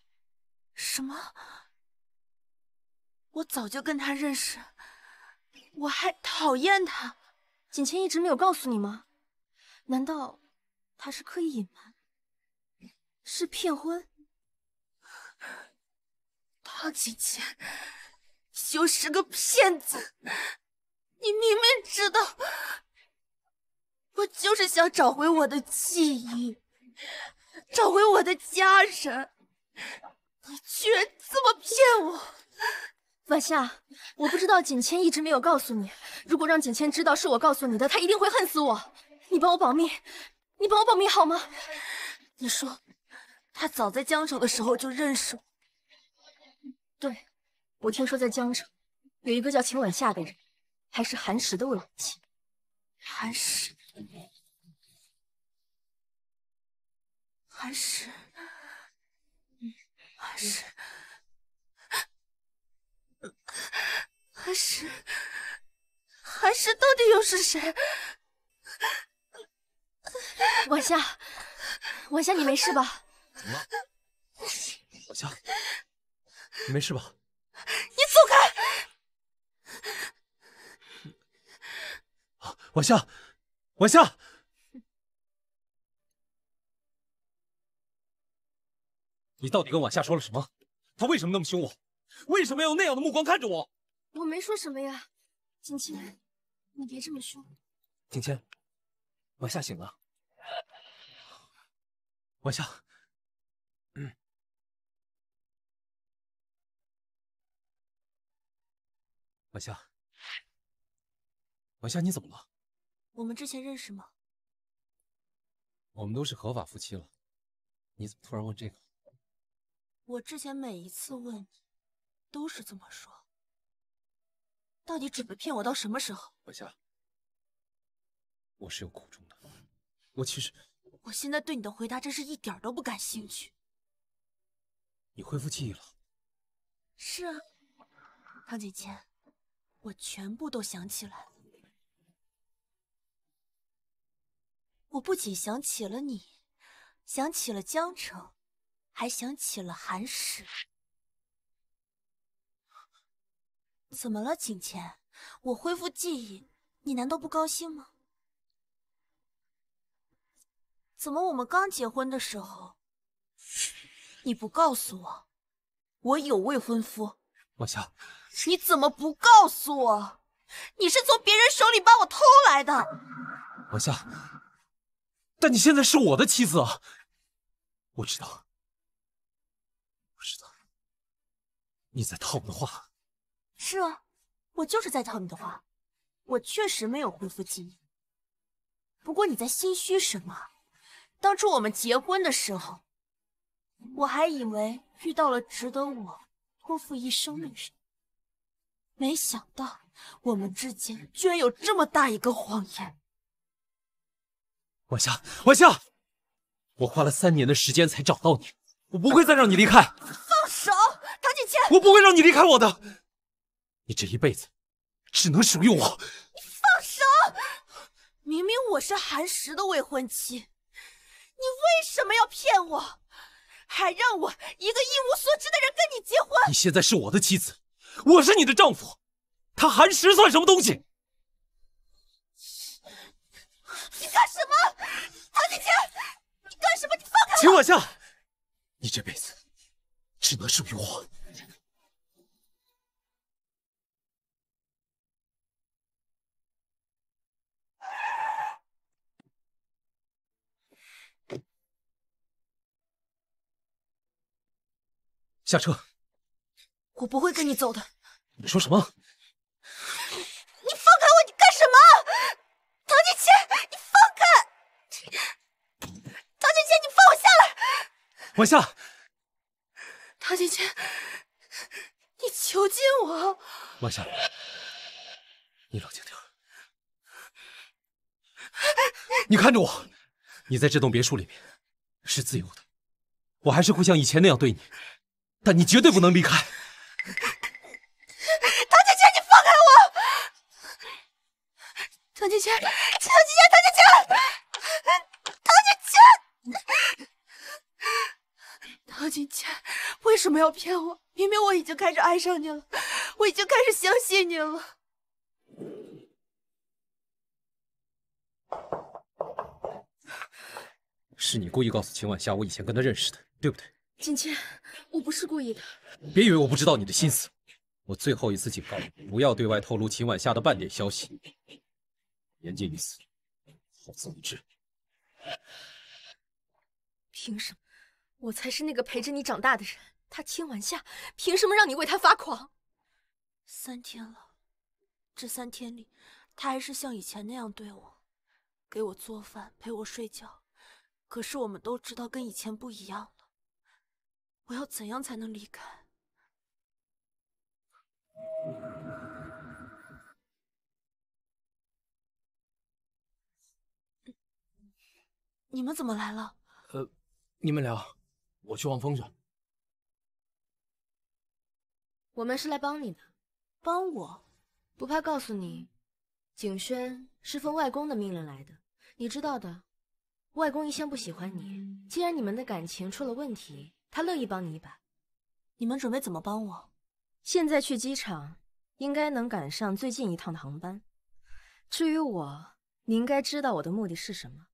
什么？我早就跟他认识。我还讨厌他，锦千一直没有告诉你吗？难道他是刻意隐瞒？是骗婚？唐锦前就是个骗子！你明明知道，我就是想找回我的记忆，找回我的家人，你居然这么骗我！晚夏，我不知道锦谦一直没有告诉你。如果让锦谦知道是我告诉你的，他一定会恨死我。你帮我保密，你帮我保密好吗？你说，他早在江城的时候就认识我。对，我听说在江城有一个叫秦晚夏的人，还是寒石的未婚妻。寒石，寒石，寒石。韩石，韩石到底又是谁？晚夏，晚夏，你没事吧？怎么了？晚夏，你没事吧？你走开！晚夏，晚夏，你到底跟晚夏说了什么？她为什么那么凶我？为什么要用那样的目光看着我？我没说什么呀，景千，你别这么凶。景千，晚吓醒了。晚夏，嗯，晚夏，晚夏，你怎么了？我们之前认识吗？我们都是合法夫妻了，你怎么突然问这个？我之前每一次问你。都是这么说，到底准备骗我到什么时候？晚霞，我是有苦衷的。我其实……我现在对你的回答真是一点都不感兴趣。你恢复记忆了？是啊，唐锦姐，我全部都想起来了。我不仅想起了你，想起了江城，还想起了韩氏。怎么了，景前？我恢复记忆，你难道不高兴吗？怎么我们刚结婚的时候，你不告诉我，我有未婚夫？婉夏，你怎么不告诉我？你是从别人手里把我偷来的，婉夏。但你现在是我的妻子啊！我知道，我知道，你在套我的话。是啊，我就是在套你的话。我确实没有恢复记忆，不过你在心虚什么？当初我们结婚的时候，我还以为遇到了值得我托付一生的人，没想到我们之间居然有这么大一个谎言。晚霞，晚霞，我花了三年的时间才找到你，我不会再让你离开。放手，唐锦千，我不会让你离开我的。你这一辈子只能属于我。你放手！明明我是韩石的未婚妻，你为什么要骗我？还让我一个一无所知的人跟你结婚？你现在是我的妻子，我是你的丈夫，他韩石算什么东西？你干什么？唐景晶，你干什么？你放开我！秦婉夏，你这辈子只能属于我。下车，我不会跟你走的。你说什么？你放开我！你干什么？唐锦前，你放开！唐锦前，你放我下来！晚夏，唐锦前，你囚禁我。晚夏，你冷静点。你看着我，你在这栋别墅里面是自由的，我还是会像以前那样对你。但你绝对不能离开唐姐姐，你放开我！唐姐姐，唐姐姐，唐姐姐，唐姐姐，为什么要骗我？明明我已经开始爱上你了，我已经开始相信你了。是你故意告诉秦婉霞我以前跟他认识的，对不对？锦谦，我不是故意的。别以为我不知道你的心思。我最后一次警告，你，不要对外透露秦晚夏的半点消息，言尽于此，好自为之。凭什么，我才是那个陪着你长大的人？他秦晚夏凭什么让你为他发狂？三天了，这三天里，他还是像以前那样对我，给我做饭，陪我睡觉。可是我们都知道，跟以前不一样。我要怎样才能离开？你们怎么来了？呃，你们聊，我去望风去。我们是来帮你的，帮我？不怕告诉你，景轩是奉外公的命令来的，你知道的。外公一向不喜欢你，既然你们的感情出了问题。他乐意帮你一把，你们准备怎么帮我？现在去机场应该能赶上最近一趟的航班。至于我，你应该知道我的目的是什么。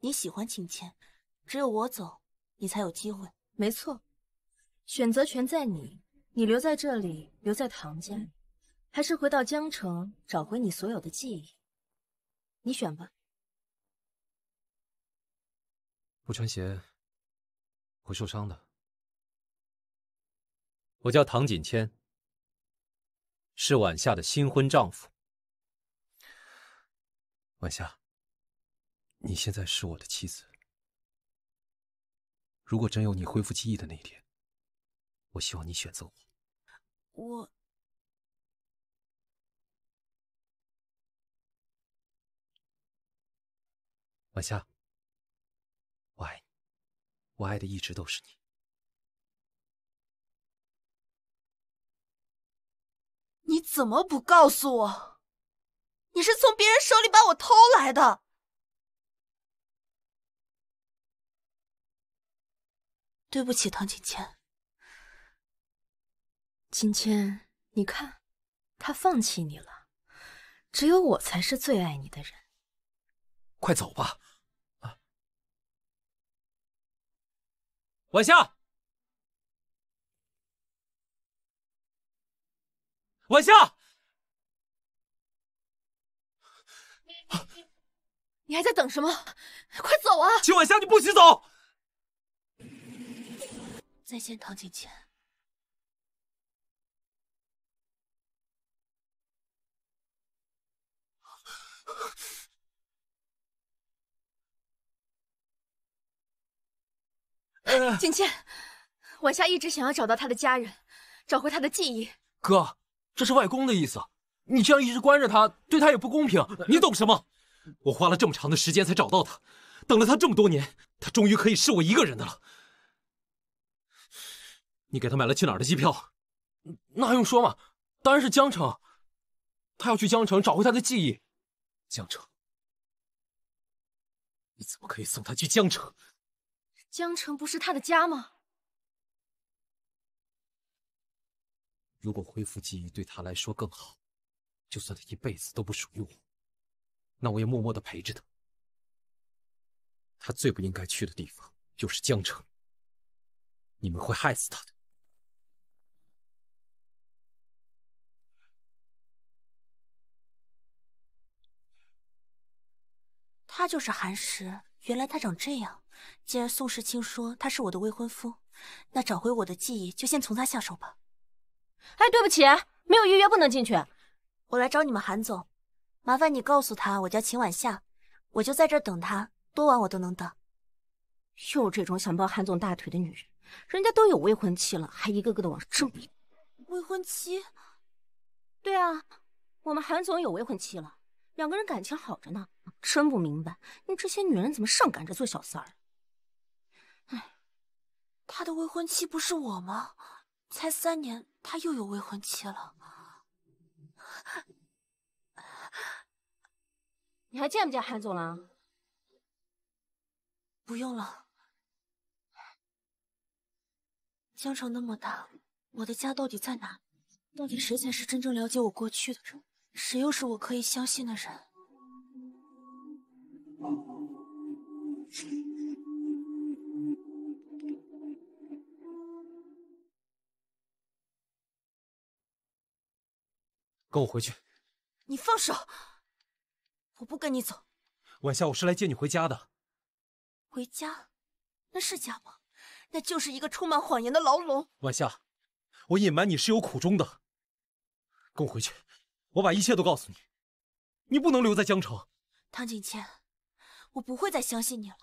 你喜欢秦倩，只有我走，你才有机会。没错，选择权在你。你留在这里，留在唐家，还是回到江城找回你所有的记忆？你选吧。不穿鞋会受伤的。我叫唐锦谦，是晚夏的新婚丈夫。晚夏，你现在是我的妻子。如果真有你恢复记忆的那一天，我希望你选择我。我，晚夏，我爱你，我爱的一直都是你。你怎么不告诉我？你是从别人手里把我偷来的？对不起，唐锦倩。锦千，你看，他放弃你了。只有我才是最爱你的人。快走吧，啊！晚霞。晚霞，你还在等什么？快走啊！秦晚霞，你不许走！再见，唐锦芊。锦芊，晚霞一直想要找到他的家人，找回他的记忆。哥。这是外公的意思，你这样一直关着他，对他也不公平。你懂什么？我花了这么长的时间才找到他，等了他这么多年，他终于可以是我一个人的了。你给他买了去哪的机票？那还用说吗？当然是江城。他要去江城找回他的记忆。江城，你怎么可以送他去江城？江城不是他的家吗？如果恢复记忆对他来说更好，就算他一辈子都不属于我，那我也默默的陪着他。他最不应该去的地方就是江城，你们会害死他的。他就是寒石，原来他长这样。既然宋世清说他是我的未婚夫，那找回我的记忆就先从他下手吧。哎，对不起，没有预约不能进去。我来找你们韩总，麻烦你告诉他我叫秦晚夏，我就在这等他，多晚我都能等。又这种想抱韩总大腿的女人，人家都有未婚妻了，还一个个的往这明。未婚妻？对啊，我们韩总有未婚妻了，两个人感情好着呢。真不明白，你这些女人怎么上赶着做小三儿？哎，他的未婚妻不是我吗？才三年，他又有未婚妻了。你还见不见韩总了？不用了。江城那么大，我的家到底在哪？到底谁才是真正了解我过去的人？谁又是我可以相信的人？跟我回去！你放手，我不跟你走。晚夏，我是来接你回家的。回家？那是家吗？那就是一个充满谎言的牢笼。晚夏，我隐瞒你是有苦衷的。跟我回去，我把一切都告诉你。你不能留在江城。唐景谦，我不会再相信你了。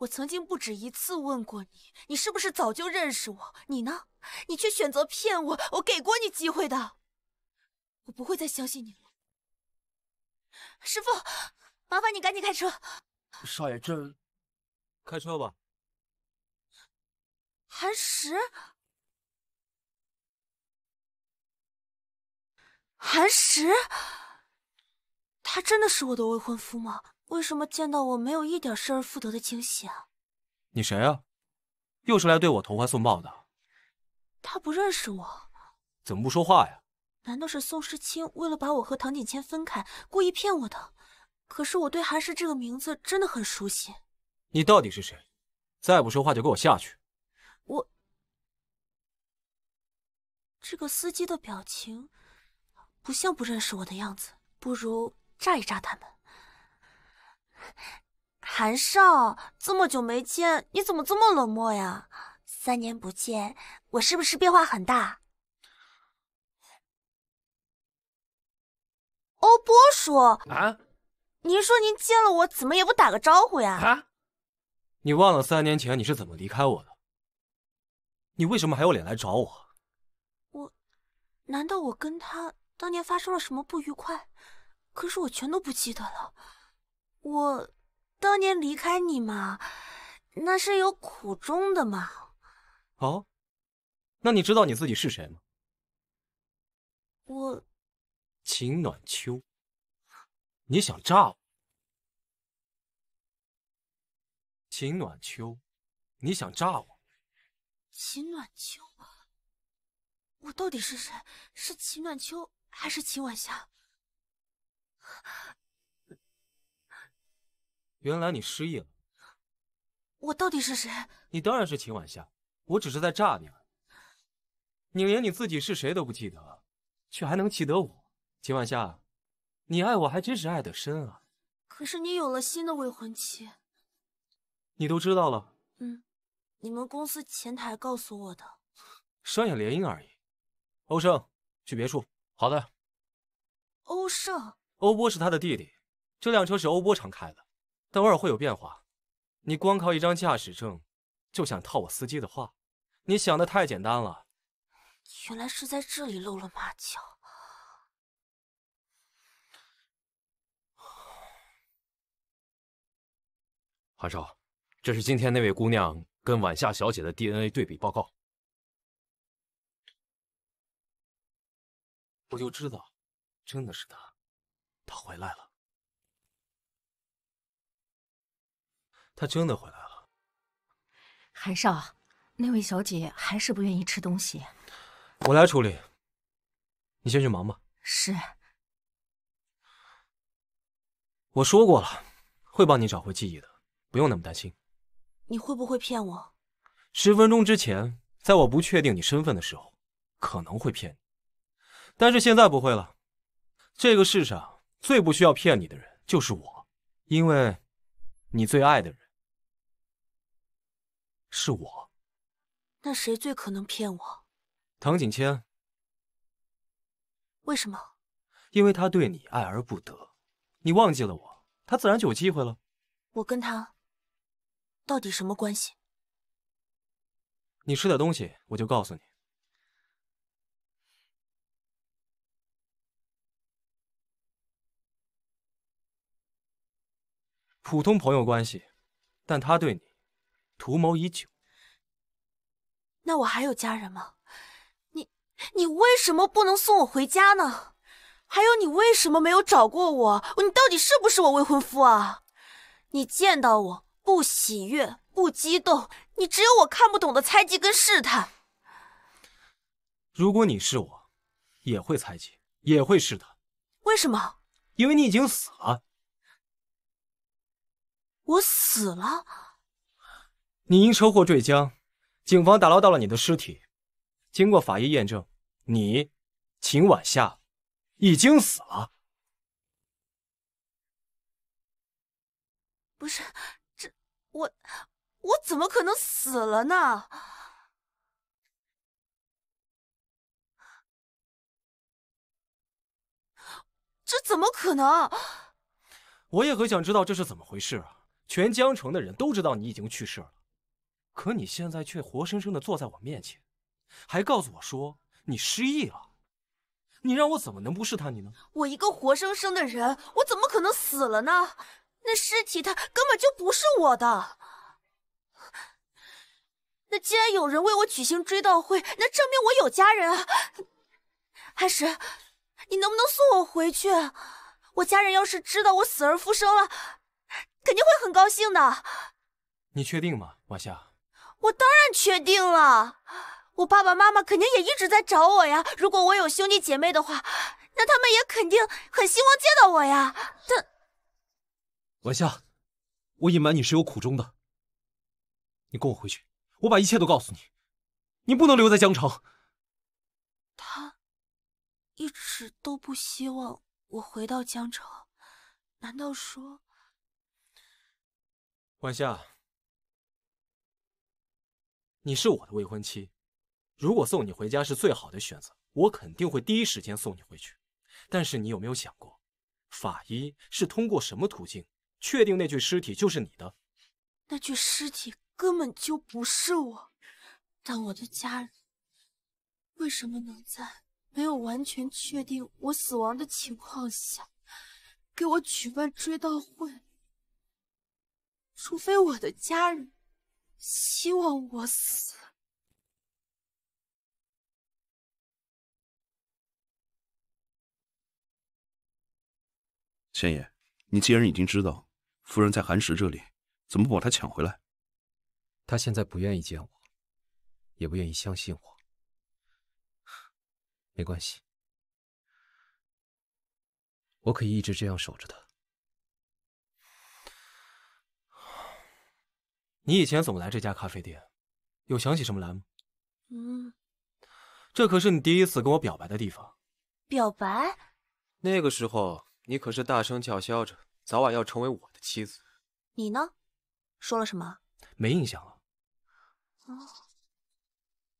我曾经不止一次问过你，你是不是早就认识我？你呢？你却选择骗我。我给过你机会的。我不会再相信你了，师傅，麻烦你赶紧开车。少爷，这开车吧。韩石，韩石，他真的是我的未婚夫吗？为什么见到我没有一点失而复得的惊喜啊？你谁啊？又是来对我投怀送抱的？他不认识我，怎么不说话呀？难道是宋诗清为了把我和唐景千分开，故意骗我的？可是我对韩氏这个名字真的很熟悉。你到底是谁？再不说话就给我下去！我……这个司机的表情不像不认识我的样子，不如炸一炸他们。韩少，这么久没见，你怎么这么冷漠呀？三年不见，我是不是变化很大？欧波叔啊，您说您见了我怎么也不打个招呼呀？啊，你忘了三年前你是怎么离开我的？你为什么还有脸来找我？我，难道我跟他当年发生了什么不愉快？可是我全都不记得了。我当年离开你嘛，那是有苦衷的嘛。哦，那你知道你自己是谁吗？我。秦暖秋，你想炸我？秦暖秋，你想炸我？秦暖秋，我到底是谁？是秦暖秋还是秦晚霞？原来你失忆了。我到底是谁？你当然是秦晚霞，我只是在炸你。你连你自己是谁都不记得，却还能记得我。秦晚夏，你爱我还真是爱得深啊！可是你有了新的未婚妻。你都知道了？嗯，你们公司前台告诉我的。双眼联姻而已。欧胜，去别处。好的。欧胜，欧波是他的弟弟，这辆车是欧波常开的，但偶尔会有变化。你光靠一张驾驶证就想套我司机的话，你想的太简单了。原来是在这里露了马脚。韩少，这是今天那位姑娘跟晚夏小姐的 DNA 对比报告。我就知道，真的是她，她回来了，她真的回来了。韩少，那位小姐还是不愿意吃东西。我来处理，你先去忙吧。是。我说过了，会帮你找回记忆的。不用那么担心。你会不会骗我？十分钟之前，在我不确定你身份的时候，可能会骗你，但是现在不会了。这个世上最不需要骗你的人就是我，因为，你最爱的人是我。那谁最可能骗我？唐景谦。为什么？因为他对你爱而不得，你忘记了我，他自然就有机会了。我跟他。到底什么关系？你吃点东西，我就告诉你。普通朋友关系，但他对你图谋已久。那我还有家人吗？你你为什么不能送我回家呢？还有你为什么没有找过我？你到底是不是我未婚夫啊？你见到我。不喜悦，不激动，你只有我看不懂的猜忌跟试探。如果你是我，也会猜忌，也会试探。为什么？因为你已经死了。我死了？你因车祸坠江，警方打捞到了你的尸体，经过法医验证，你，秦晚夏，已经死了。不是。我我怎么可能死了呢？这怎么可能？我也很想知道这是怎么回事啊！全江城的人都知道你已经去世了，可你现在却活生生的坐在我面前，还告诉我说你失忆了，你让我怎么能不试探你呢？我一个活生生的人，我怎么可能死了呢？那尸体他根本就不是我的。那既然有人为我举行追悼会，那证明我有家人啊。安石，你能不能送我回去？我家人要是知道我死而复生了，肯定会很高兴的。你确定吗，晚霞？我当然确定了。我爸爸妈妈肯定也一直在找我呀。如果我有兄弟姐妹的话，那他们也肯定很希望见到我呀。但。晚夏，我隐瞒你是有苦衷的。你跟我回去，我把一切都告诉你。你不能留在江城。他一直都不希望我回到江城，难道说？晚夏，你是我的未婚妻，如果送你回家是最好的选择，我肯定会第一时间送你回去。但是你有没有想过，法医是通过什么途径？确定那具尸体就是你的？那具尸体根本就不是我，但我的家人为什么能在没有完全确定我死亡的情况下给我举办追悼会？除非我的家人希望我死。千叶，你既然已经知道。夫人在寒石这里，怎么把她抢回来？她现在不愿意见我，也不愿意相信我。没关系，我可以一直这样守着她。你以前总来这家咖啡店，有想起什么来吗？嗯，这可是你第一次跟我表白的地方。表白？那个时候你可是大声叫嚣着。早晚要成为我的妻子，你呢？说了什么？没印象了。哦，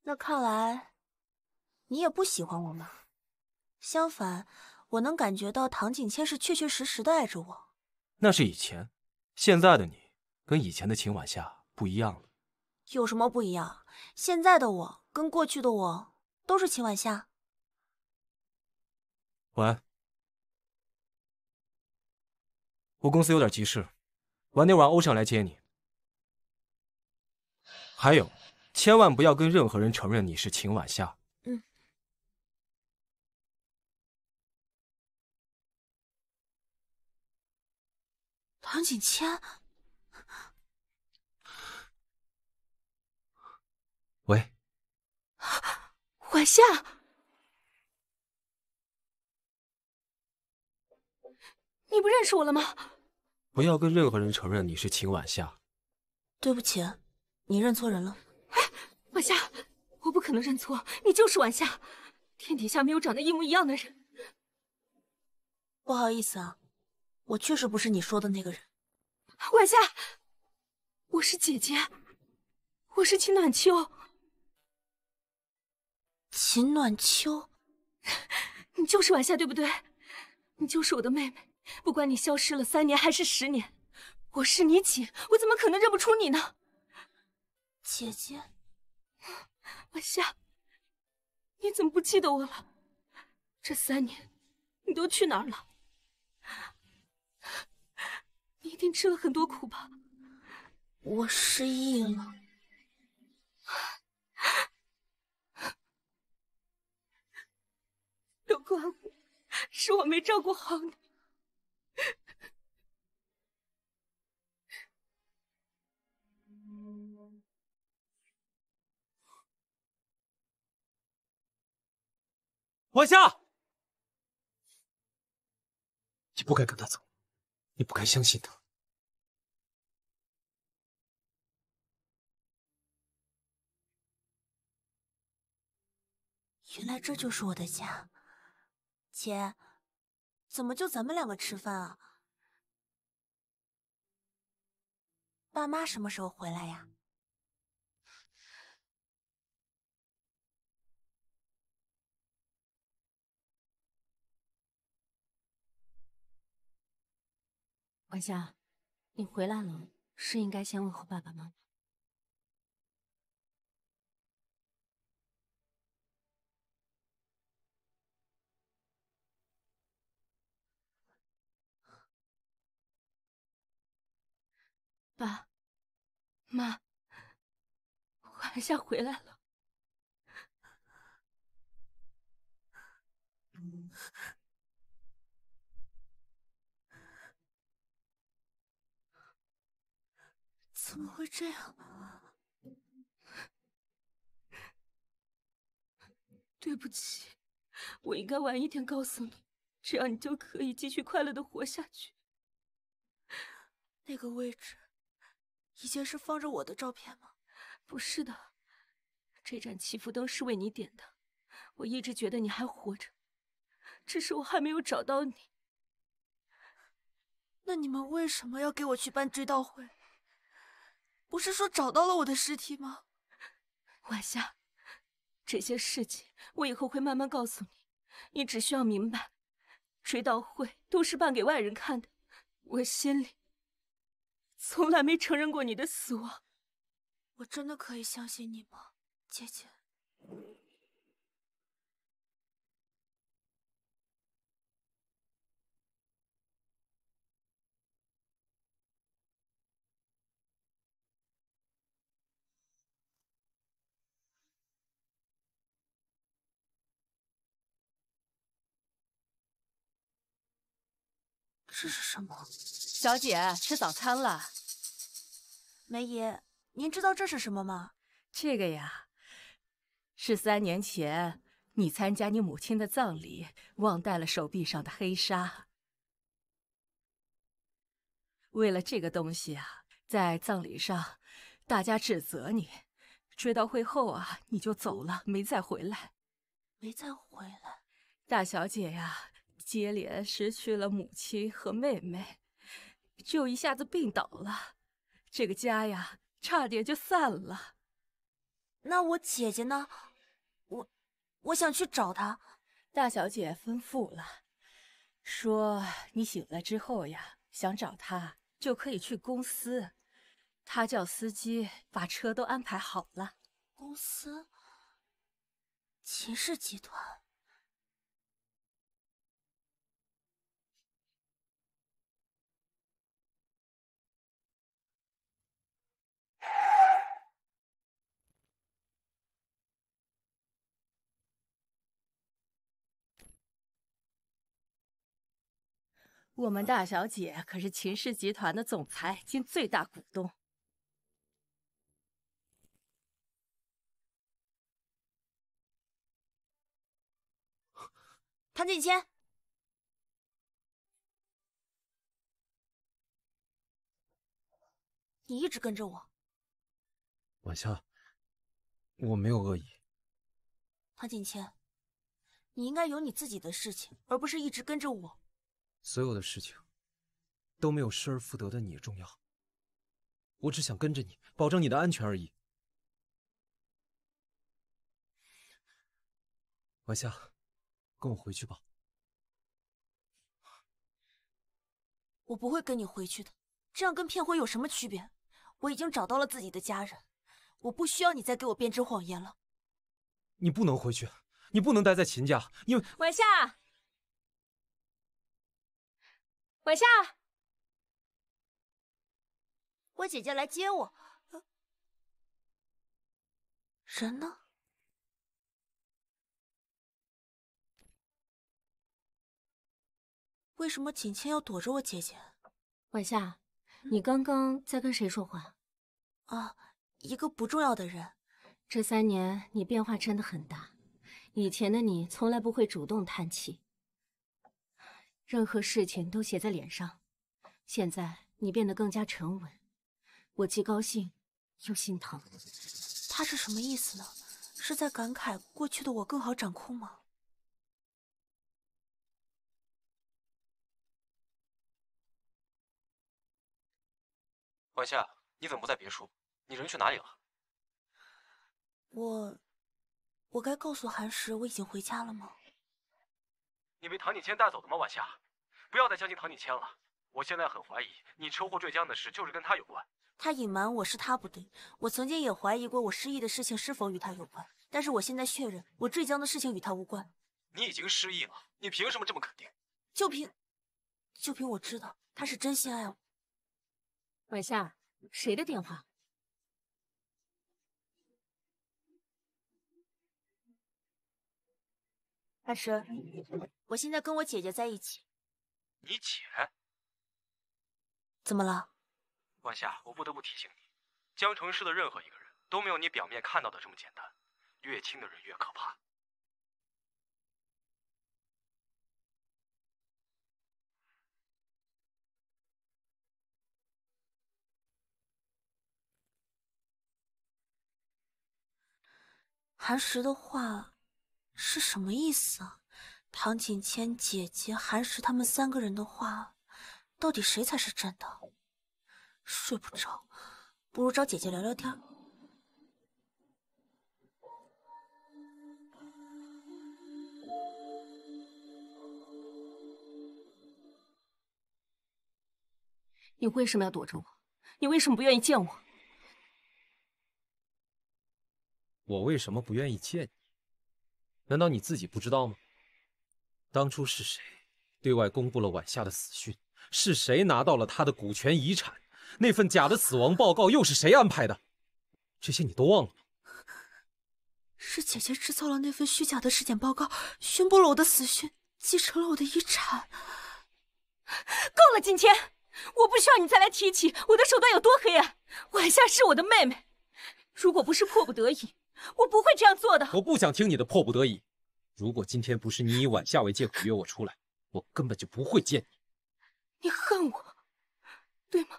那看来你也不喜欢我嘛。相反，我能感觉到唐景谦是确确实实的爱着我。那是以前，现在的你跟以前的秦晚夏不一样了。有什么不一样？现在的我跟过去的我都是秦晚夏。晚安。我公司有点急事，晚点让欧尚来接你。还有，千万不要跟任何人承认你是秦晚夏。嗯。唐景千。喂。晚夏。你不认识我了吗？不要跟任何人承认你是秦晚夏。对不起，你认错人了。晚夏，我不可能认错，你就是晚夏。天底下没有长得一模一样的人。不好意思啊，我确实不是你说的那个人。晚夏，我是姐姐，我是秦暖秋。秦暖秋，你就是晚夏对不对？你就是我的妹妹。不管你消失了三年还是十年，我是你姐，我怎么可能认不出你呢？姐姐，晚夏，你怎么不记得我了？这三年你都去哪儿了？你一定吃了很多苦吧？我失忆了，都怪我，是我没照顾好你。往下。你不该跟他走，你不该相信他。原来这就是我的家，姐，怎么就咱们两个吃饭啊？爸妈什么时候回来呀？晚霞，你回来了，是应该先问候爸爸妈妈。爸，妈，晚霞回来了。怎么会这样？对不起，我应该晚一天告诉你，这样你就可以继续快乐的活下去。那个位置，以前是放着我的照片吗？不是的，这盏祈福灯是为你点的。我一直觉得你还活着，只是我还没有找到你。那你们为什么要给我去办追悼会？不是说找到了我的尸体吗？晚霞，这些事情我以后会慢慢告诉你，你只需要明白，追悼会都是办给外人看的，我心里从来没承认过你的死亡，我真的可以相信你吗？姐姐。这是什么，小姐？吃早餐了。梅姨，您知道这是什么吗？这个呀，是三年前你参加你母亲的葬礼，忘带了手臂上的黑纱。为了这个东西啊，在葬礼上大家指责你。追悼会后啊，你就走了，没再回来。没再回来。大小姐呀。接连失去了母亲和妹妹，就一下子病倒了，这个家呀，差点就散了。那我姐姐呢？我我想去找她。大小姐吩咐了，说你醒了之后呀，想找她就可以去公司，她叫司机把车都安排好了。公司，秦氏集团。我们大小姐可是秦氏集团的总裁兼最大股东，唐锦千，你一直跟着我，晚霞，我没有恶意。唐锦千，你应该有你自己的事情，而不是一直跟着我。所有的事情都没有失而复得的你重要。我只想跟着你，保证你的安全而已。晚夏，跟我回去吧。我不会跟你回去的，这样跟骗婚有什么区别？我已经找到了自己的家人，我不需要你再给我编织谎言了。你不能回去，你不能待在秦家，因为晚夏。晚夏，我姐姐来接我，人呢？为什么景谦要躲着我姐姐？晚夏，你刚刚在跟谁说话？啊，一个不重要的人。这三年你变化真的很大，以前的你从来不会主动叹气。任何事情都写在脸上。现在你变得更加沉稳，我既高兴又心疼。他是什么意思呢？是在感慨过去的我更好掌控吗？晚夏，你怎么不在别墅？你人去哪里了？我，我该告诉韩石我已经回家了吗？你被唐锦千带走的吗，晚夏？不要再相信唐锦千了。我现在很怀疑，你车祸坠江的事就是跟他有关。他隐瞒我是他不对，我曾经也怀疑过我失忆的事情是否与他有关。但是我现在确认，我坠江的事情与他无关。你已经失忆了，你凭什么这么肯定？就凭，就凭我知道他是真心爱我。晚夏，谁的电话？阿师，我现在跟我姐姐在一起。你姐？怎么了？晚夏，我不得不提醒你，江城市的任何一个人，都没有你表面看到的这么简单。越亲的人越可怕。寒石的话。是什么意思啊？唐锦千姐姐、韩石他们三个人的话，到底谁才是真的？睡不着，不如找姐姐聊聊天。你为什么要躲着我？你为什么不愿意见我？我为什么不愿意见你？难道你自己不知道吗？当初是谁对外公布了晚夏的死讯？是谁拿到了他的股权遗产？那份假的死亡报告又是谁安排的？这些你都忘了吗？是姐姐制造了那份虚假的尸检报告，宣布了我的死讯，继承了我的遗产。够了，今天我不需要你再来提起我的手段有多黑暗。晚夏是我的妹妹，如果不是迫不得已。我不会这样做的。我不想听你的迫不得已。如果今天不是你以晚夏为借口约我出来，我根本就不会见你。你恨我，对吗？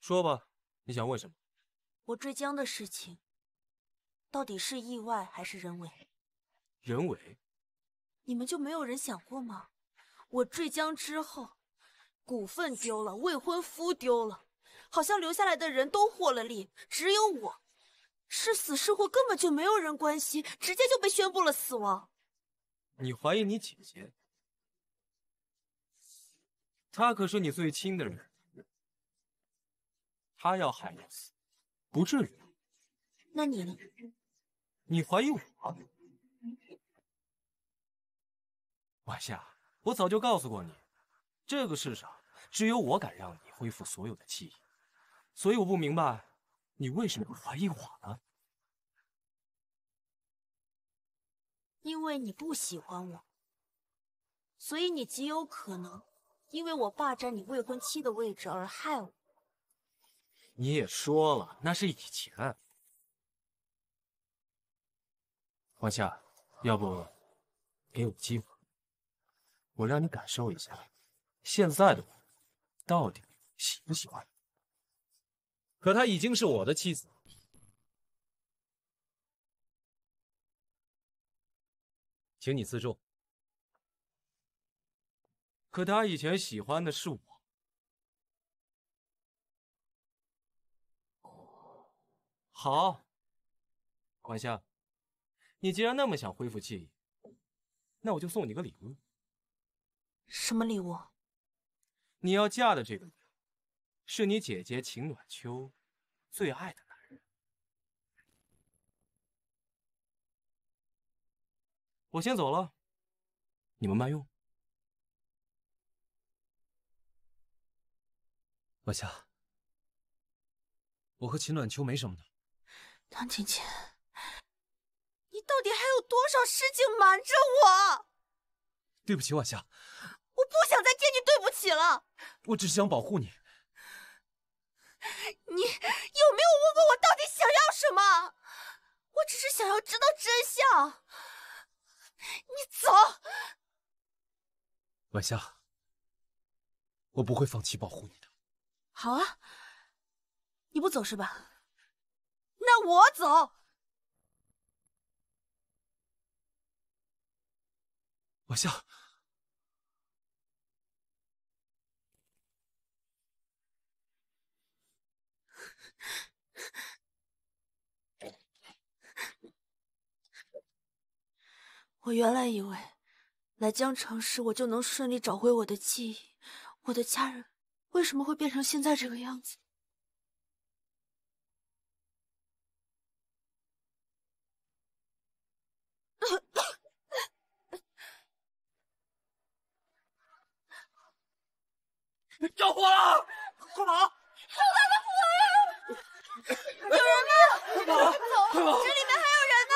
说吧，你想问什么？我坠江的事情，到底是意外还是人为？人为。你们就没有人想过吗？我坠江之后，股份丢了，未婚夫丢了，好像留下来的人都获了利，只有我，是死是活根本就没有人关心，直接就被宣布了死亡。你怀疑你姐姐？她可是你最亲的人，她要害我死，不至于那你呢？你怀疑我？晚夏，我早就告诉过你，这个世上只有我敢让你恢复所有的记忆，所以我不明白你为什么不怀疑我呢？因为你不喜欢我，所以你极有可能因为我霸占你未婚妻的位置而害我。你也说了，那是以前。晚夏，要不给我机会？我让你感受一下，现在的我到底喜不喜欢你？可她已经是我的妻子，请你自重。可她以前喜欢的是我。好，晚香，你既然那么想恢复记忆，那我就送你个礼物。什么礼物？你要嫁的这个，是你姐姐秦暖秋最爱的男人。我先走了，你们慢用。晚霞，我和秦暖秋没什么的。唐青青，你到底还有多少事情瞒着我？对不起，晚霞。我不想再见你，对不起了。我只是想保护你。你有没有问过我到底想要什么？我只是想要知道真相。你走。晚霞，我不会放弃保护你的。好啊，你不走是吧？那我走。晚霞。我原来以为来江城时我就能顺利找回我的记忆，我的家人为什么会变成现在这个样子？着 火了！快跑！的 有人吗？快跑！这里面还有人呢。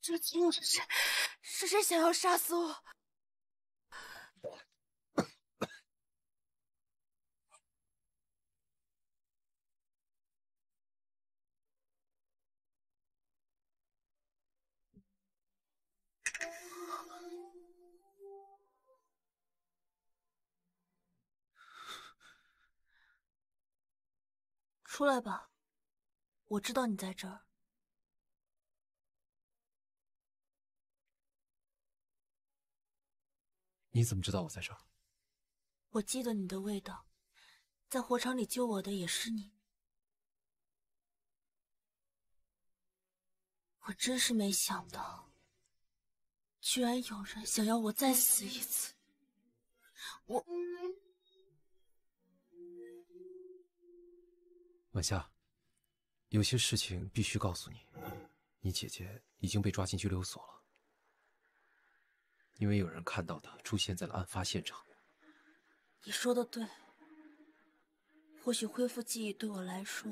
这究竟是是谁想要杀死我？出来吧，我知道你在这儿。你怎么知道我在这儿？我记得你的味道，在火场里救我的也是你。我真是没想到，居然有人想要我再死一次。我。晚夏，有些事情必须告诉你。你姐姐已经被抓进拘留所了，因为有人看到她出现在了案发现场。你说的对，或许恢复记忆对我来说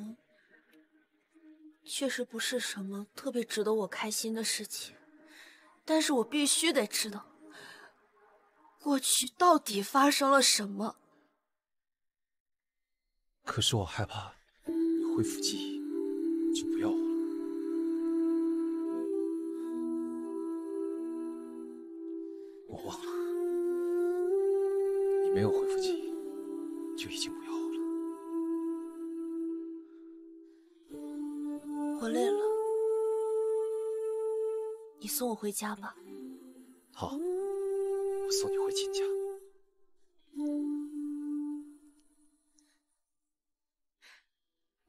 确实不是什么特别值得我开心的事情，但是我必须得知道过去到底发生了什么。可是我害怕。恢复记忆就不要我了，我忘了，你没有恢复记忆就已经不要我了。我累了，你送我回家吧。好，我送你回秦家。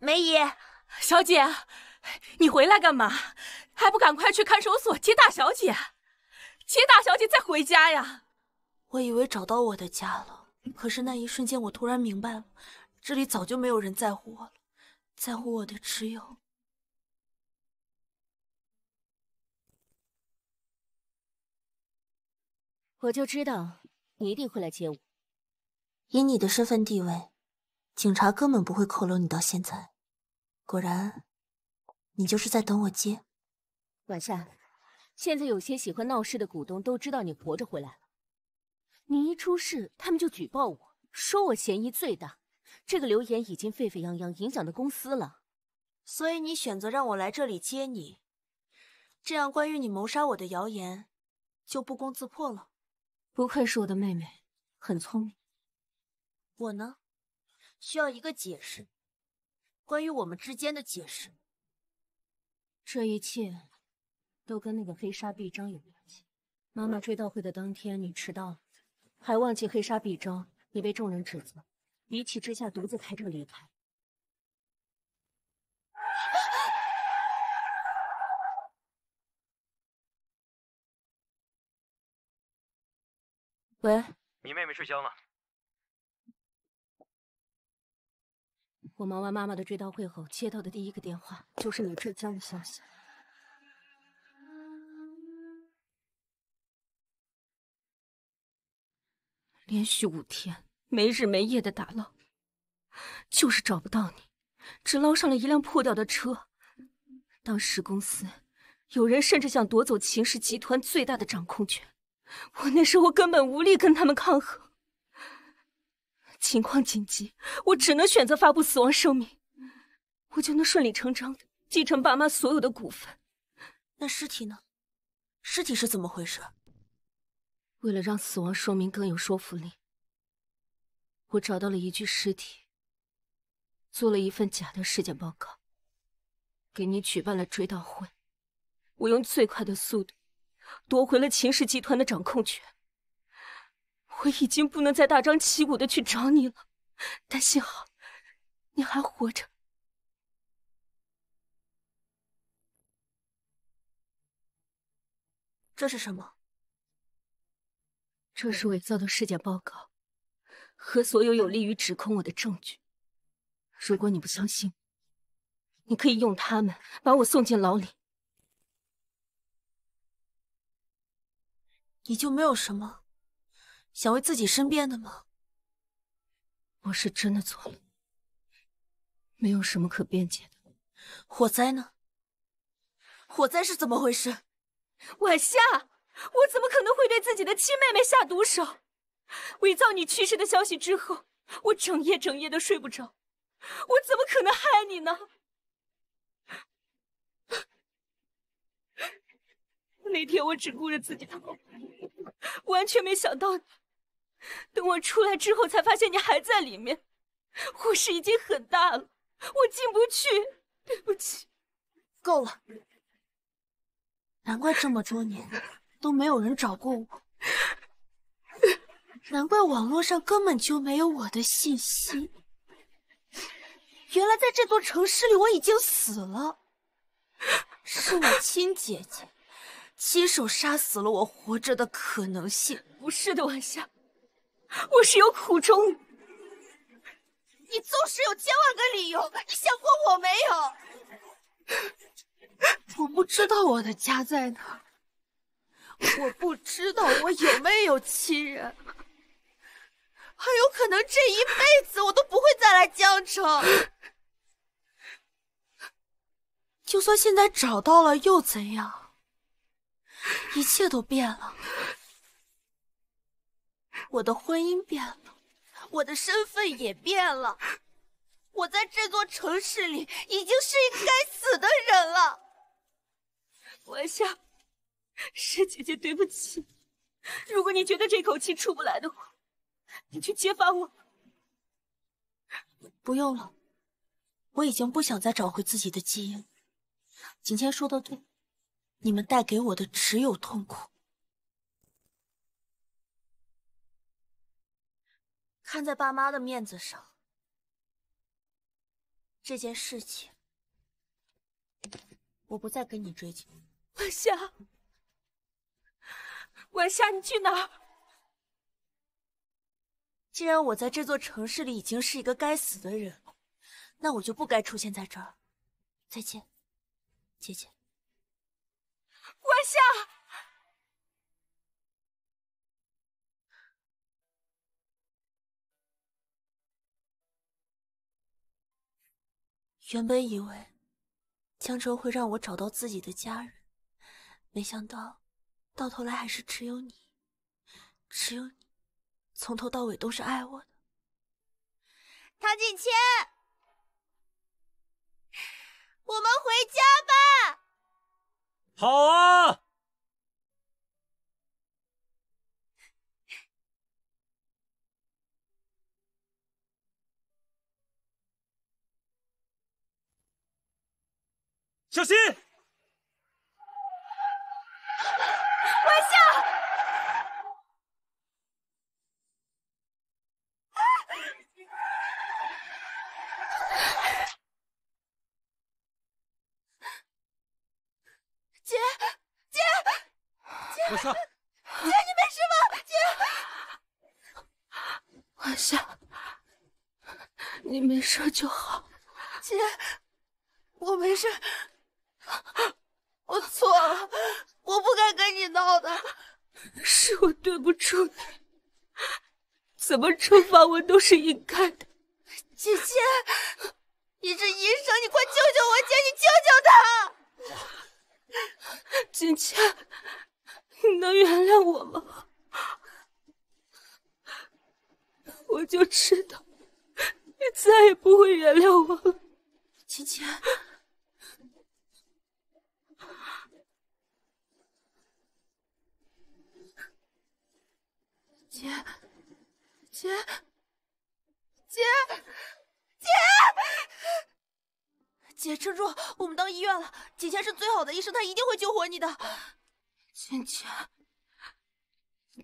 梅姨，小姐，你回来干嘛？还不赶快去看守所接大小姐？接大小姐再回家呀！我以为找到我的家了，可是那一瞬间我突然明白了，这里早就没有人在乎我了，在乎我的只有……我就知道你一定会来接我。以你的身份地位，警察根本不会扣留你到现在。果然，你就是在等我接晚夏。现在有些喜欢闹事的股东都知道你活着回来了，你一出事，他们就举报我，说我嫌疑最大。这个流言已经沸沸扬扬，影响到公司了。所以你选择让我来这里接你，这样关于你谋杀我的谣言就不攻自破了。不愧是我的妹妹，很聪明。我呢，需要一个解释。关于我们之间的解释，这一切都跟那个黑纱臂章有关系。妈妈追悼会的当天，你迟到了，还忘记黑纱臂章，你被众人指责，一气之下独自开车离开。喂，你妹妹睡香了。我忙完妈妈的追悼会后，接到的第一个电话就是你坠江的消息。连续五天没日没夜的打捞，就是找不到你，只捞上了一辆破掉的车。当时公司有人甚至想夺走秦氏集团最大的掌控权，我那时候根本无力跟他们抗衡。情况紧急，我只能选择发布死亡声明，我就能顺理成章的继承爸妈所有的股份。那尸体呢？尸体是怎么回事？为了让死亡声明更有说服力，我找到了一具尸体，做了一份假的尸检报告，给你举办了追悼会。我用最快的速度夺回了秦氏集团的掌控权。我已经不能再大张旗鼓的去找你了，但幸好你还活着。这是什么？这是伪造的尸检报告和所有有利于指控我的证据。如果你不相信，你可以用他们把我送进牢里，你就没有什么。想为自己申辩的吗？我是真的错了，没有什么可辩解的。火灾呢？火灾是怎么回事？晚夏，我怎么可能会对自己的亲妹妹下毒手？伪造你去世的消息之后，我整夜整夜的睡不着。我怎么可能害你呢？那天我只顾着自己逃跑，完全没想到你。等我出来之后，才发现你还在里面。火势已经很大了，我进不去。对不起。够了。难怪这么多年都没有人找过我，难怪网络上根本就没有我的信息。原来在这座城市里，我已经死了。是我亲姐姐，亲手杀死了我活着的可能性。不是的，晚霞。我是有苦衷你纵使有千万个理由，你想过我没有？我不知道我的家在哪，我不知道我有没有亲人，还有可能这一辈子我都不会再来江城。就算现在找到了又怎样？一切都变了。我的婚姻变了，我的身份也变了，我在这座城市里已经是一个该死的人了。晚香，是姐姐对不起。如果你觉得这口气出不来的话，你去揭发我。不用了，我已经不想再找回自己的记忆了。谦天说的对，你们带给我的只有痛苦。看在爸妈的面子上，这件事情我不再跟你追究。晚霞，晚霞，你去哪儿？既然我在这座城市里已经是一个该死的人，那我就不该出现在这儿。再见，姐姐。晚霞。原本以为江城会让我找到自己的家人，没想到到头来还是只有你，只有你从头到尾都是爱我的，唐锦千，我们回家吧。好啊。小心！文笑！姐姐，姐，姐，你没事吧？姐，晚霞，你没事就好。姐，我没事。我错了，我不该跟你闹的，是我对不住你，怎么惩罚我都是应该的。姐姐，你是医生，你快救救我姐，你救救她。姐姐，你能原谅我吗？我就知道你再也不会原谅我了，姐姐。姐，姐，姐姐，姐，撑住，我们到医院了。锦姐是最好的医生，她一定会救活你的。锦前，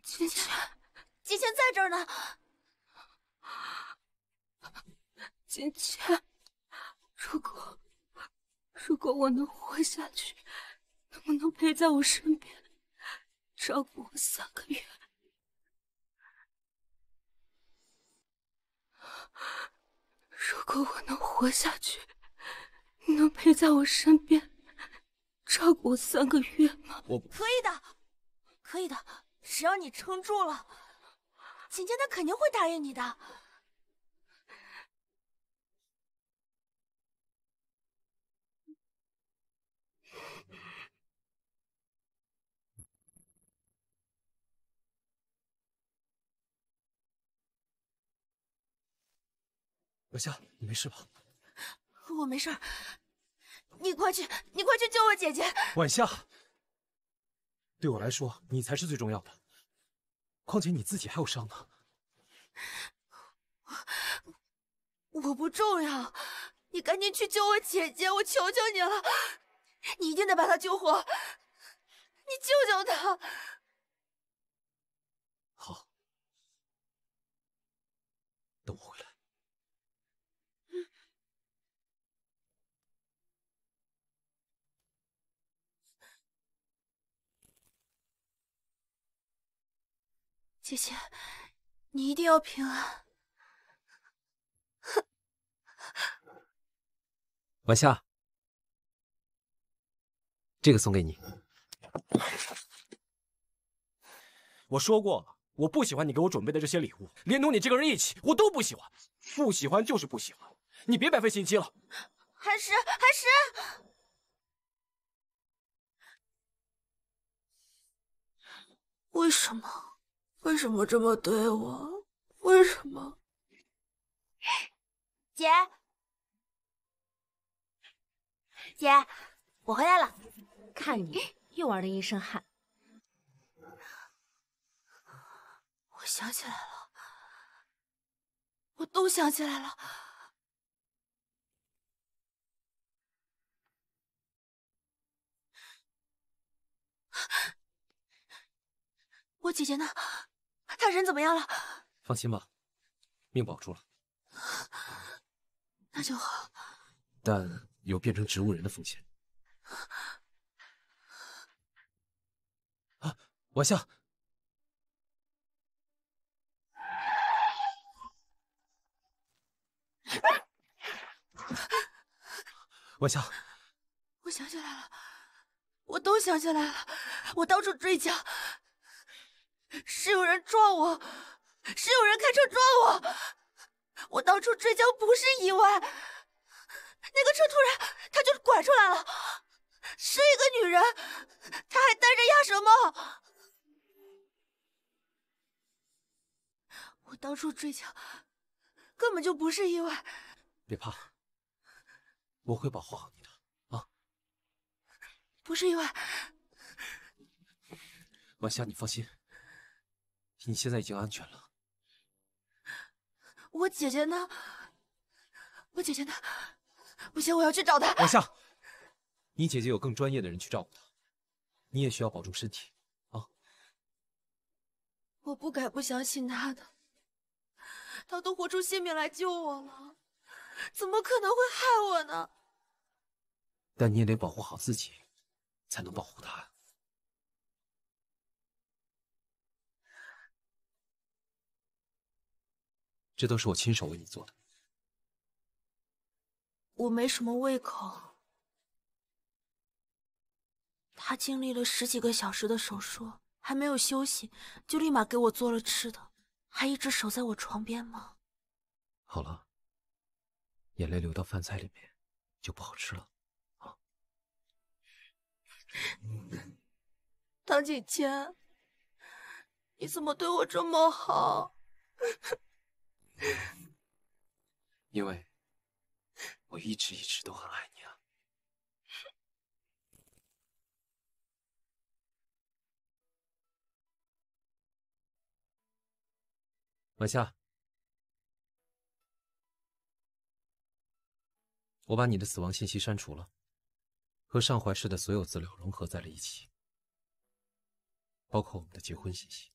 锦前，姐姐在这儿呢。锦前，如果如果我能活下去，能不能陪在我身边，照顾我三个月？如果我能活下去，你能陪在我身边照顾我三个月吗？可以的，可以的，只要你撑住了，锦锦他肯定会答应你的。晚霞，你没事吧？我没事。你快去，你快去救我姐姐。晚霞，对我来说，你才是最重要的。况且你自己还有伤呢。我我不重要，你赶紧去救我姐姐，我求求你了。你一定得把她救活，你救救她。姐姐，你一定要平安。晚夏，这个送给你。我说过了，我不喜欢你给我准备的这些礼物，连同你这个人一起，我都不喜欢。不喜欢就是不喜欢，你别白费心机了。寒石，寒石，为什么？为什么这么对我？为什么？姐，姐，我回来了。看你 又玩的一身汗。我想起来了，我都想起来了。我姐姐呢？他人怎么样了？放心吧，命保住了，那就好。但有变成植物人的风险。啊，晚霞！晚霞！我想起来了，我都想起来了，我到处追缴。是有人撞我，是有人开车撞我。我当初追江不是意外，那个车突然，它就拐出来了，是一个女人，她还戴着鸭舌帽。我当初追江根本就不是意外。别怕，我会保护好你的。啊，不是意外。晚霞，你放心。你现在已经安全了，我姐姐呢？我姐姐呢？不行，我要去找她。往下，你姐姐有更专业的人去照顾她，你也需要保重身体啊。我不该不相信他的，他都豁出性命来救我了，怎么可能会害我呢？但你也得保护好自己，才能保护他。这都是我亲手为你做的。我没什么胃口。他经历了十几个小时的手术，还没有休息，就立马给我做了吃的，还一直守在我床边吗？好了，眼泪流到饭菜里面就不好吃了啊。唐姐谦，你怎么对我这么好？因为我一直一直都很爱你啊，晚 夏。我把你的死亡信息删除了，和上怀市的所有资料融合在了一起，包括我们的结婚信息。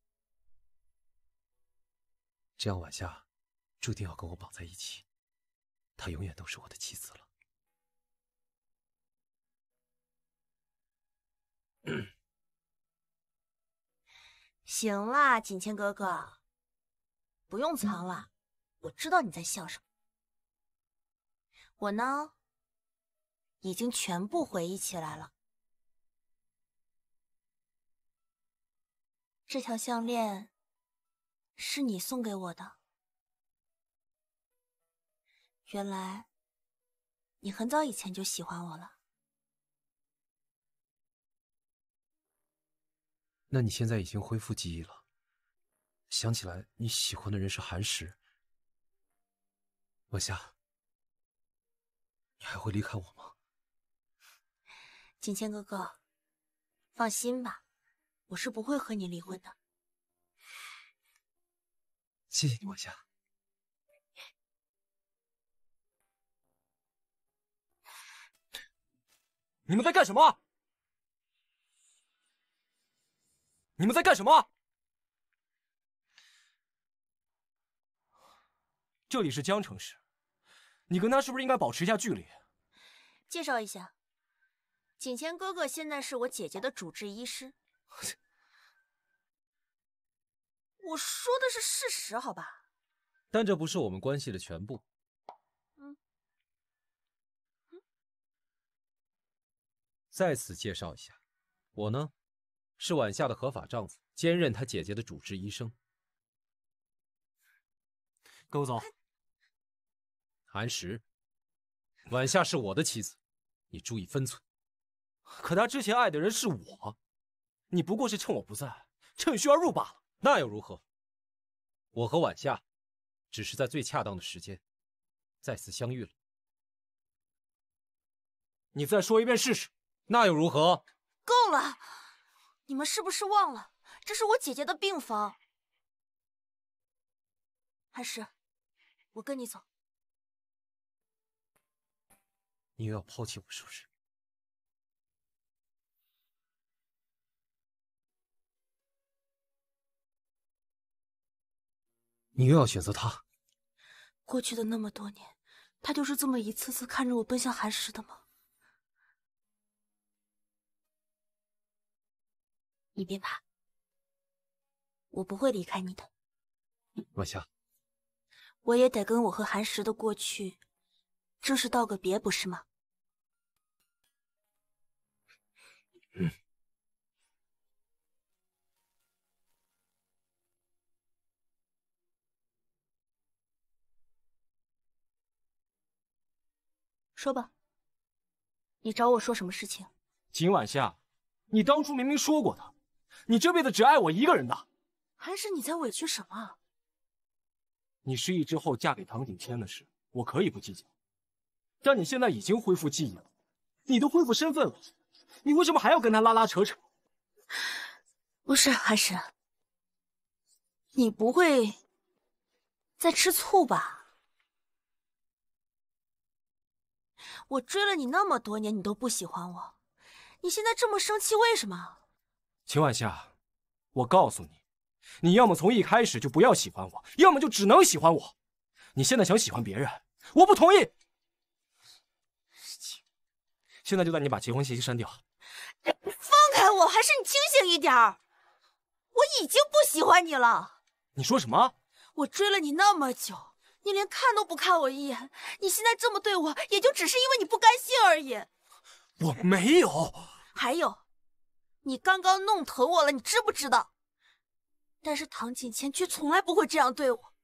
这样，晚夏。注定要跟我绑在一起，她永远都是我的妻子了。行啦，锦千哥哥，不用藏了，我知道你在笑什么。我呢，已经全部回忆起来了。这条项链，是你送给我的。原来你很早以前就喜欢我了，那你现在已经恢复记忆了，想起来你喜欢的人是寒石，晚霞。你还会离开我吗？锦千哥哥，放心吧，我是不会和你离婚的。谢谢你，晚霞。你们在干什么？你们在干什么？这里是江城市，你跟他是不是应该保持一下距离？介绍一下，景前哥哥现在是我姐姐的主治医师。我说的是事实，好吧？但这不是我们关系的全部。再次介绍一下，我呢，是晚夏的合法丈夫，兼任她姐姐的主治医生。高总，韩石，晚夏是我的妻子，你注意分寸。可她之前爱的人是我，你不过是趁我不在，趁虚而入罢了。那又如何？我和晚夏，只是在最恰当的时间，再次相遇了。你再说一遍试试。那又如何？够了！你们是不是忘了，这是我姐姐的病房？韩石，我跟你走。你又要抛弃我是不是？你又要选择他？过去的那么多年，他就是这么一次次看着我奔向寒石的吗？你别怕，我不会离开你的，晚霞，我也得跟我和韩石的过去正式道个别，不是吗？嗯，说吧，你找我说什么事情？秦晚夏，你当初明明说过的。你这辈子只爱我一个人的，韩氏，你在委屈什么？你失忆之后嫁给唐景天的事，我可以不计较，但你现在已经恢复记忆了，你都恢复身份了，你为什么还要跟他拉拉扯扯？不是韩氏，你不会在吃醋吧？我追了你那么多年，你都不喜欢我，你现在这么生气，为什么？秦晚夏，我告诉你，你要么从一开始就不要喜欢我，要么就只能喜欢我。你现在想喜欢别人，我不同意。现在就带你把结婚信息删掉。放开我，还是你清醒一点？我已经不喜欢你了。你说什么？我追了你那么久，你连看都不看我一眼。你现在这么对我，也就只是因为你不甘心而已。我没有。还有。你刚刚弄疼我了，你知不知道？但是唐锦千却从来不会这样对我。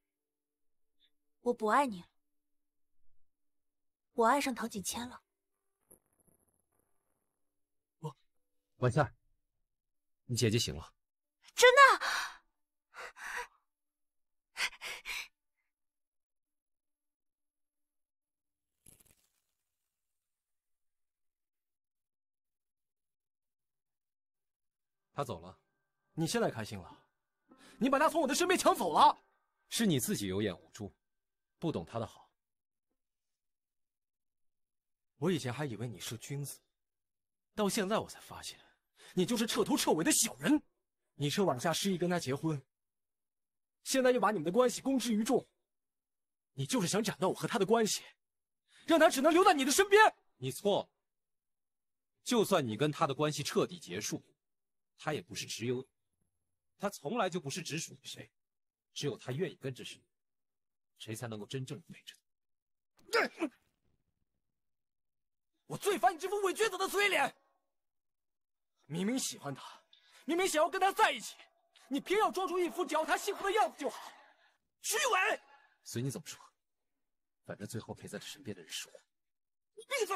我不爱你了，我爱上唐锦千了。我，晚夏，你姐姐醒了。真的。他走了，你现在开心了？你把他从我的身边抢走了，是你自己有眼无珠，不懂他的好。我以前还以为你是君子，到现在我才发现，你就是彻头彻尾的小人。你是往下失忆跟他结婚，现在又把你们的关系公之于众，你就是想斩断我和他的关系，让他只能留在你的身边。你错了，就算你跟他的关系彻底结束。他也不是只有你，他从来就不是只属于谁，只有他愿意跟着谁，谁才能够真正陪着他。我最烦你这副伪君子的嘴脸！明明喜欢他，明明想要跟他在一起，你偏要装出一副只要他幸福的样子就好，虚伪！随你怎么说，反正最后陪在他身边的人是我。你闭嘴！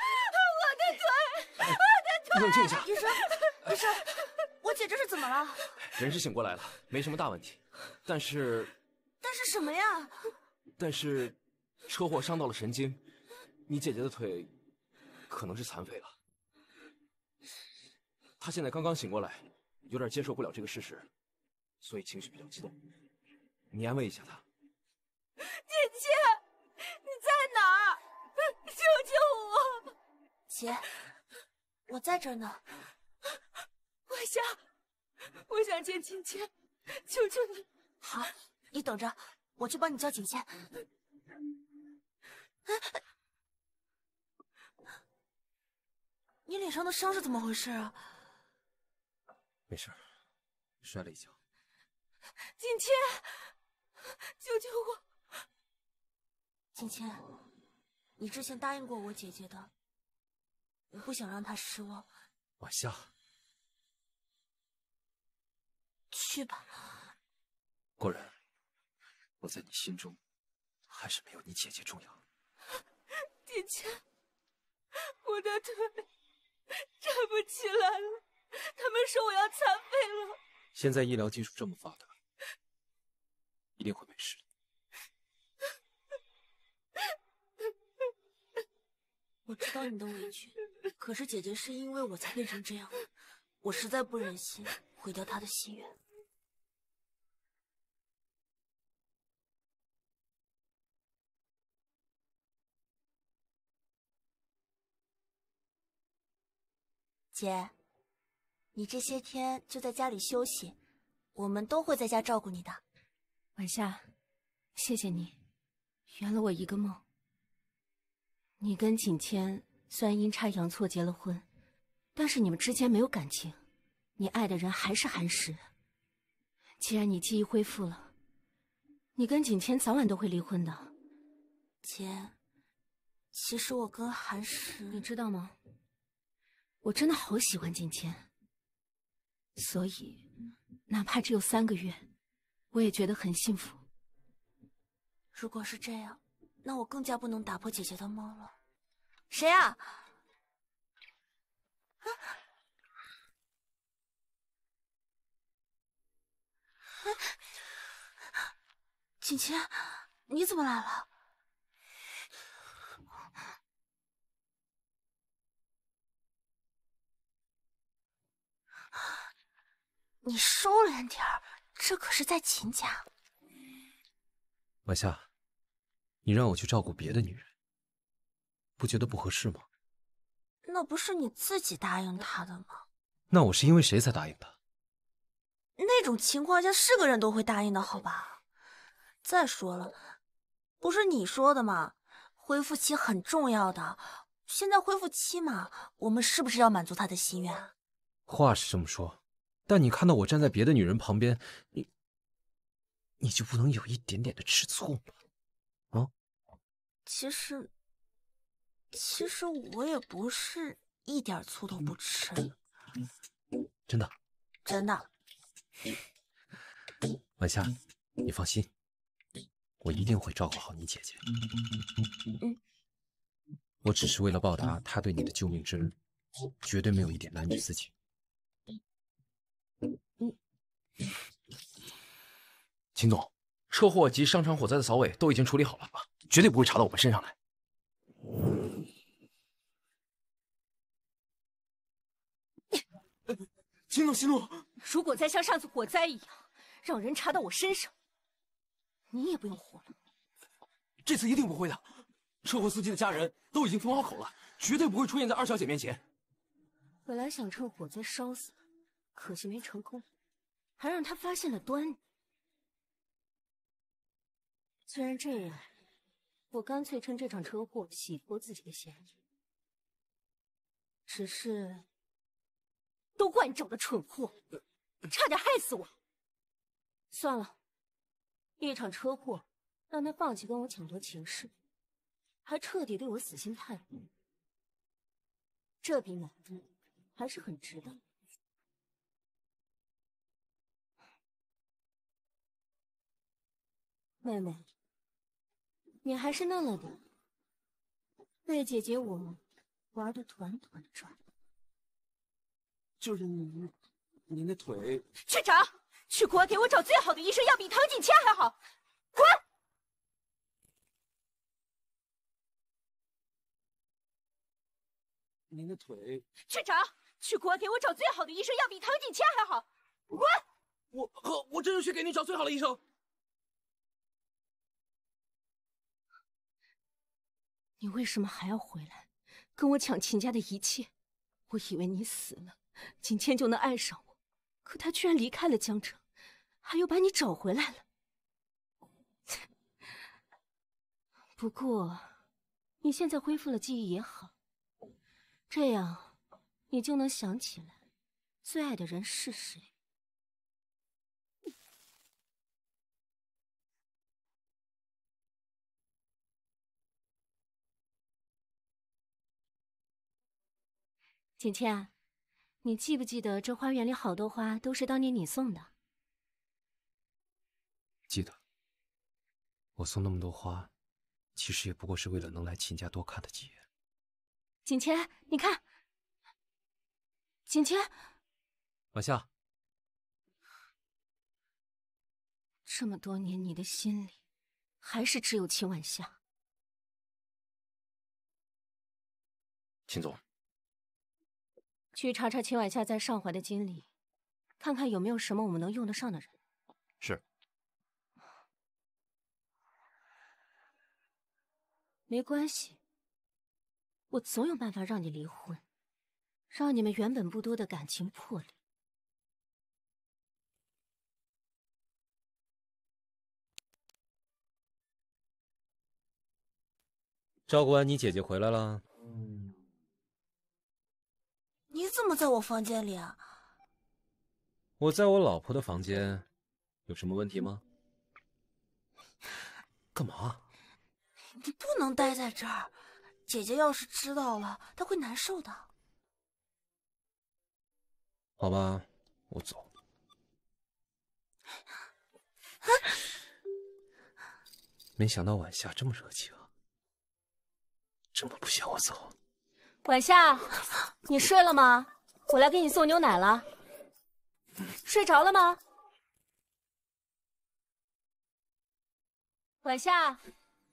我的腿，我的腿！冷静一下，医生，医生，我姐这是怎么了？人是醒过来了，没什么大问题，但是，但是什么呀？但是，车祸伤到了神经，你姐姐的腿可能是残废了。她现在刚刚醒过来，有点接受不了这个事实，所以情绪比较激动。你安慰一下她。姐姐，你在哪儿？救救姐，我在这呢。我想，我想见青青，求求你。好，你等着，我去帮你叫景谦。你脸上的伤是怎么回事啊？没事，摔了一跤。景天，救救我！景谦，你之前答应过我姐姐的。我不想让他失望。晚下去吧。果然，我在你心中还是没有你姐姐重要。姐姐，我的腿站不起来了，他们说我要残废了。现在医疗技术这么发达，一定会没事的。我知道你的委屈。可是姐姐是因为我才变成这样，我实在不忍心毁掉她的心愿。姐，你这些天就在家里休息，我们都会在家照顾你的。晚夏，谢谢你，圆了我一个梦。你跟景谦虽然阴差阳错结了婚，但是你们之间没有感情，你爱的人还是韩石。既然你记忆恢复了，你跟景谦早晚都会离婚的。姐，其实我跟韩石，你知道吗？我真的好喜欢景谦，所以哪怕只有三个月，我也觉得很幸福。如果是这样，那我更加不能打破姐姐的梦了。谁啊？锦琴，你怎么来了？你收敛点儿，这可是在秦家。晚夏，你让我去照顾别的女人。不觉得不合适吗？那不是你自己答应他的吗？那我是因为谁才答应的？那种情况下是个人都会答应的，好吧？再说了，不是你说的吗？恢复期很重要的，现在恢复期嘛，我们是不是要满足他的心愿？话是这么说，但你看到我站在别的女人旁边，你你就不能有一点点的吃醋吗？啊？其实。其实我也不是一点醋都不吃，真的，真的。晚霞，你放心，我一定会照顾好你姐姐。嗯，我只是为了报答她对你的救命之恩，绝对没有一点男女私情。秦总，车祸及商场火灾的扫尾都已经处理好了，绝对不会查到我们身上来。息怒，息怒！如果再像上次火灾一样，让人查到我身上，你也不用活了。这次一定不会的。车祸司机的家人都已经封好口了，绝对不会出现在二小姐面前。本来想趁火灾烧死，可惜没成功，还让他发现了端倪。虽然这样，我干脆趁这场车祸洗脱自己的嫌疑，只是。都怪你这个蠢货，差点害死我。算了，一场车祸让他放弃跟我抢夺情势，还彻底对我死心塌地，这笔买卖还是很值的。妹妹，你还是嫩了点，被姐姐我玩的团团转。就是您，您的腿去找去国外给我找最好的医生，要比唐锦谦还好。滚！您的腿去找去国外给我找最好的医生，要比唐锦谦还好。滚！我我我这就去给你找最好的医生。你为什么还要回来，跟我抢秦家的一切？我以为你死了。景谦就能爱上我，可他居然离开了江城，还又把你找回来了。不过，你现在恢复了记忆也好，这样你就能想起来最爱的人是谁。景谦。你记不记得，这花园里好多花都是当年你送的？记得，我送那么多花，其实也不过是为了能来秦家多看几眼。景谦，你看，景谦，晚夏，这么多年，你的心里还是只有秦晚夏。秦总。去查查秦婉夏在上环的经历，看看有没有什么我们能用得上的人。是，没关系，我总有办法让你离婚，让你们原本不多的感情破裂。照顾完你姐姐回来了。你怎么在我房间里？啊？我在我老婆的房间，有什么问题吗？干嘛？你不能待在这儿，姐姐要是知道了，她会难受的。好吧，我走。没想到晚霞这么热情，这么不嫌我走。晚夏，你睡了吗？我来给你送牛奶了。睡着了吗？晚夏，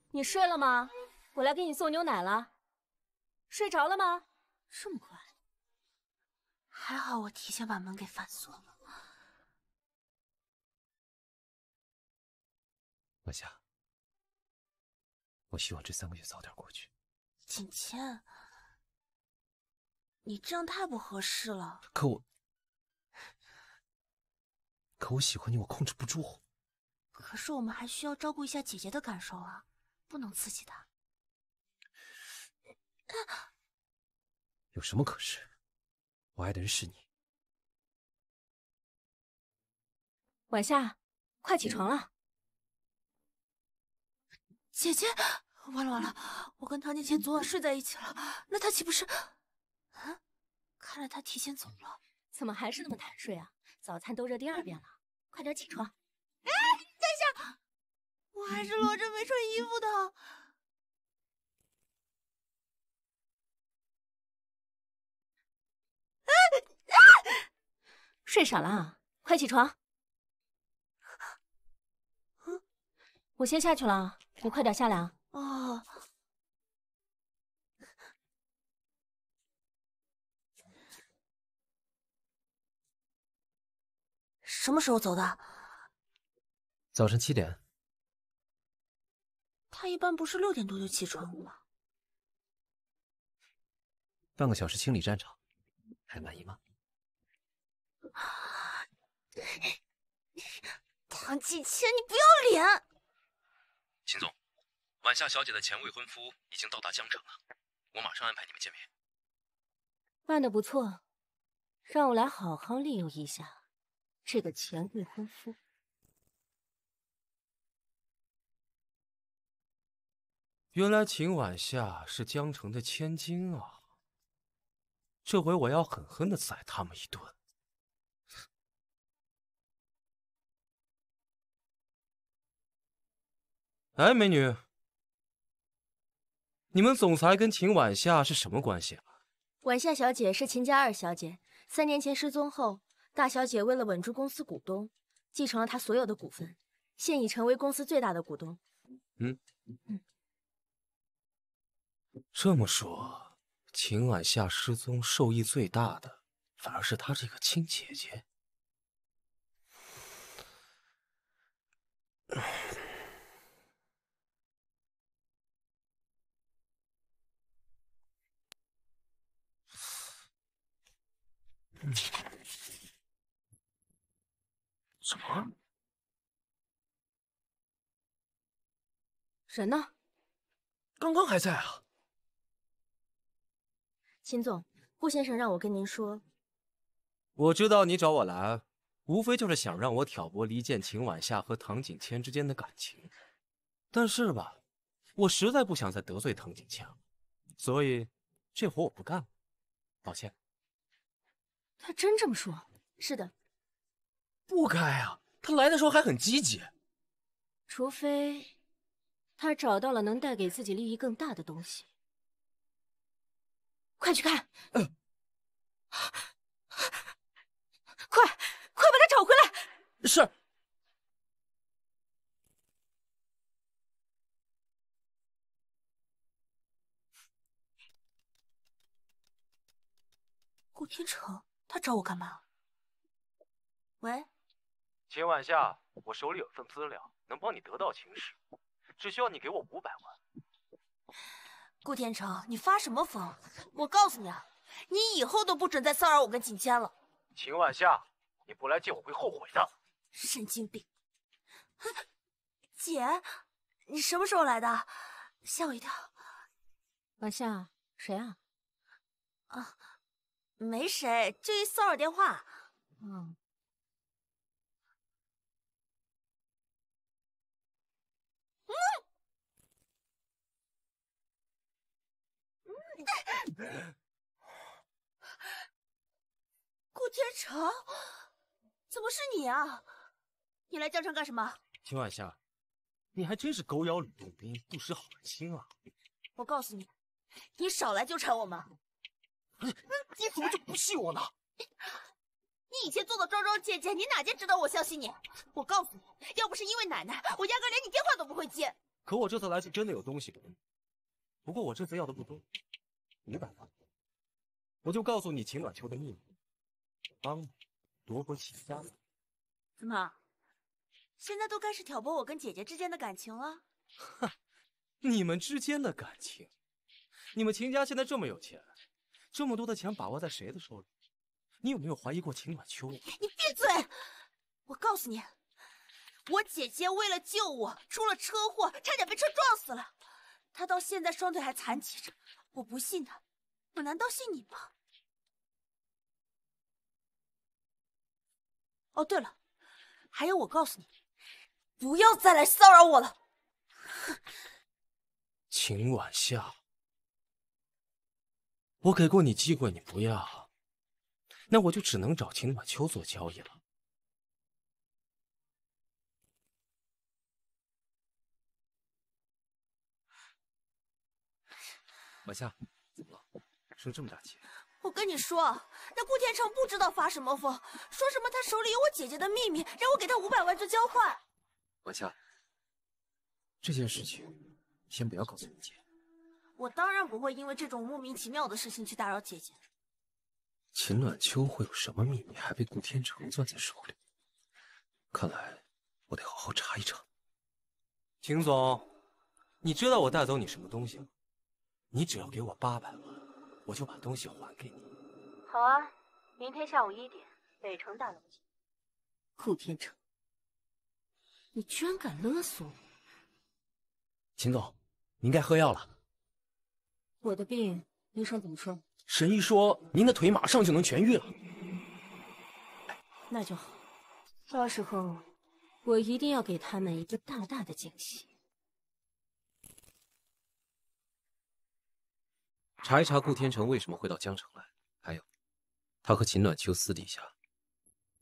你睡了吗？我来给你送牛奶了。睡着了吗？这么快，还好我提前把门给反锁了。晚夏，我希望这三个月早点过去。锦千。你这样太不合适了。可我，可我喜欢你，我控制不住。可是我们还需要照顾一下姐姐的感受啊，不能刺激她。有什么可是？我爱的人是你。晚夏，快起床了！姐姐，完了完了，我跟唐念前昨晚睡在一起了，那他岂不是……啊，看来他提前走了，怎么还是那么贪睡啊？早餐都热第二遍了，快点起床！哎，在下我还是裸着没穿衣服的，啊！睡傻了，快起床！嗯，我先下去了，你快点下来啊！哦。什么时候走的？早上七点。他一般不是六点多就起床了吗？半个小时清理战场，还满意吗？唐继谦，你不要脸！秦总，晚夏小姐的前未婚夫已经到达江城了，我马上安排你们见面。办的不错，让我来好好利用一下。这个前未婚夫，原来秦晚夏是江城的千金啊！这回我要狠狠的宰他们一顿。哎，美女，你们总裁跟秦晚夏是什么关系啊？晚夏小姐是秦家二小姐，三年前失踪后。大小姐为了稳住公司股东，继承了她所有的股份，现已成为公司最大的股东。嗯，这么说，秦婉夏失踪受益最大的，反而是她这个亲姐姐。嗯。什么？人呢？刚刚还在啊。秦总，顾先生让我跟您说。我知道你找我来，无非就是想让我挑拨离间秦晚夏和唐景谦之间的感情。但是吧，我实在不想再得罪唐景谦，所以这活我不干了，抱歉。他真这么说？是的。不该啊！他来的时候还很积极，除非他找到了能带给自己利益更大的东西。快去看！嗯，快快把他找回来！是。顾天成，他找我干嘛？喂。秦晚夏，我手里有份资料，能帮你得到情史，只需要你给我五百万。顾天成，你发什么疯？我告诉你啊，你以后都不准再骚扰我跟锦千了。秦晚夏，你不来见我会后悔的。神经病！姐，你什么时候来的？吓我一跳。晚夏，谁啊？啊，没谁，就一骚扰电话。嗯。顾天成，怎么是你啊？你来江城干什么？秦晚霞，你还真是狗咬吕洞宾，不识好人心啊！我告诉你，你少来纠缠我们。你怎么就不信我呢？你以前做的桩桩件件，你哪件值得我相信你？我告诉你，要不是因为奶奶，我压根连你电话都不会接。可我这次来是真的有东西不过我这次要的不多。五百万，我就告诉你秦暖秋的秘密，帮你夺回秦家。怎么，现在都开始挑拨我跟姐姐之间的感情了？哼，你们之间的感情？你们秦家现在这么有钱，这么多的钱把握在谁的手里？你有没有怀疑过秦暖秋？你闭嘴！我告诉你，我姐姐为了救我出了车祸，差点被车撞死了，她到现在双腿还残疾着。我不信他，我难道信你吗？哦，对了，还有，我告诉你，不要再来骚扰我了。秦晚夏，我给过你机会，你不要，那我就只能找秦晚秋做交易了。晚夏，怎么了？生这么大气？我跟你说，那顾天成不知道发什么疯，说什么他手里有我姐姐的秘密，让我给他五百万做交换。晚夏，这件事情先不要告诉你姐。我当然不会因为这种莫名其妙的事情去打扰姐姐。秦暖秋会有什么秘密，还被顾天成攥在手里？看来我得好好查一查。秦总，你知道我带走你什么东西吗？你只要给我八百万，我就把东西还给你。好啊，明天下午一点，北城大楼见。顾天成，你居然敢勒索我！秦总，您该喝药了。我的病，医生怎么说？神医说您的腿马上就能痊愈了。那就好，到时候我一定要给他们一个大大的惊喜。查一查顾天成为什么会到江城来，还有，他和秦暖秋私底下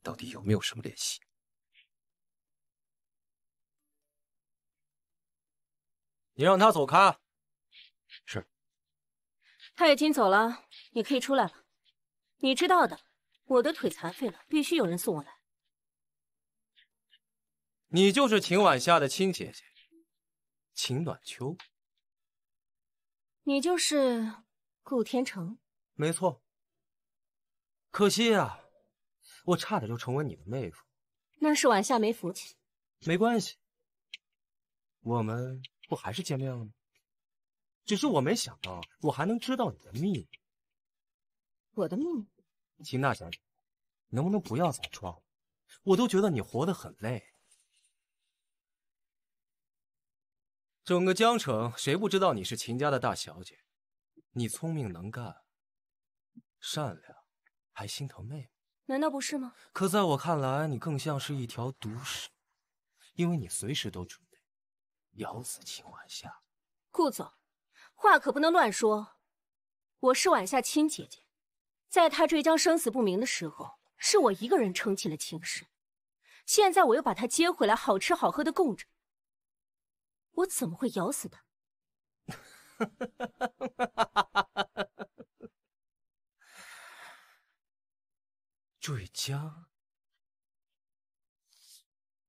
到底有没有什么联系？你让他走开。是。他已经走了，你可以出来了。你知道的，我的腿残废了，必须有人送我来。你就是秦晚夏的亲姐姐，秦暖秋。你就是。顾天成，没错。可惜啊，我差点就成为你的妹夫。那是晚夏没福气。没关系，我们不还是见面了吗？只是我没想到，我还能知道你的秘密。我的秘密？秦大小姐，能不能不要再装了？我都觉得你活得很累。整个江城，谁不知道你是秦家的大小姐？你聪明能干，善良，还心疼妹妹，难道不是吗？可在我看来，你更像是一条毒蛇，因为你随时都准备咬死秦晚夏。顾总，话可不能乱说。我是晚夏亲姐姐，在她坠江生死不明的时候，是我一个人撑起了秦氏。现在我又把她接回来，好吃好喝的供着，我怎么会咬死她？坠江。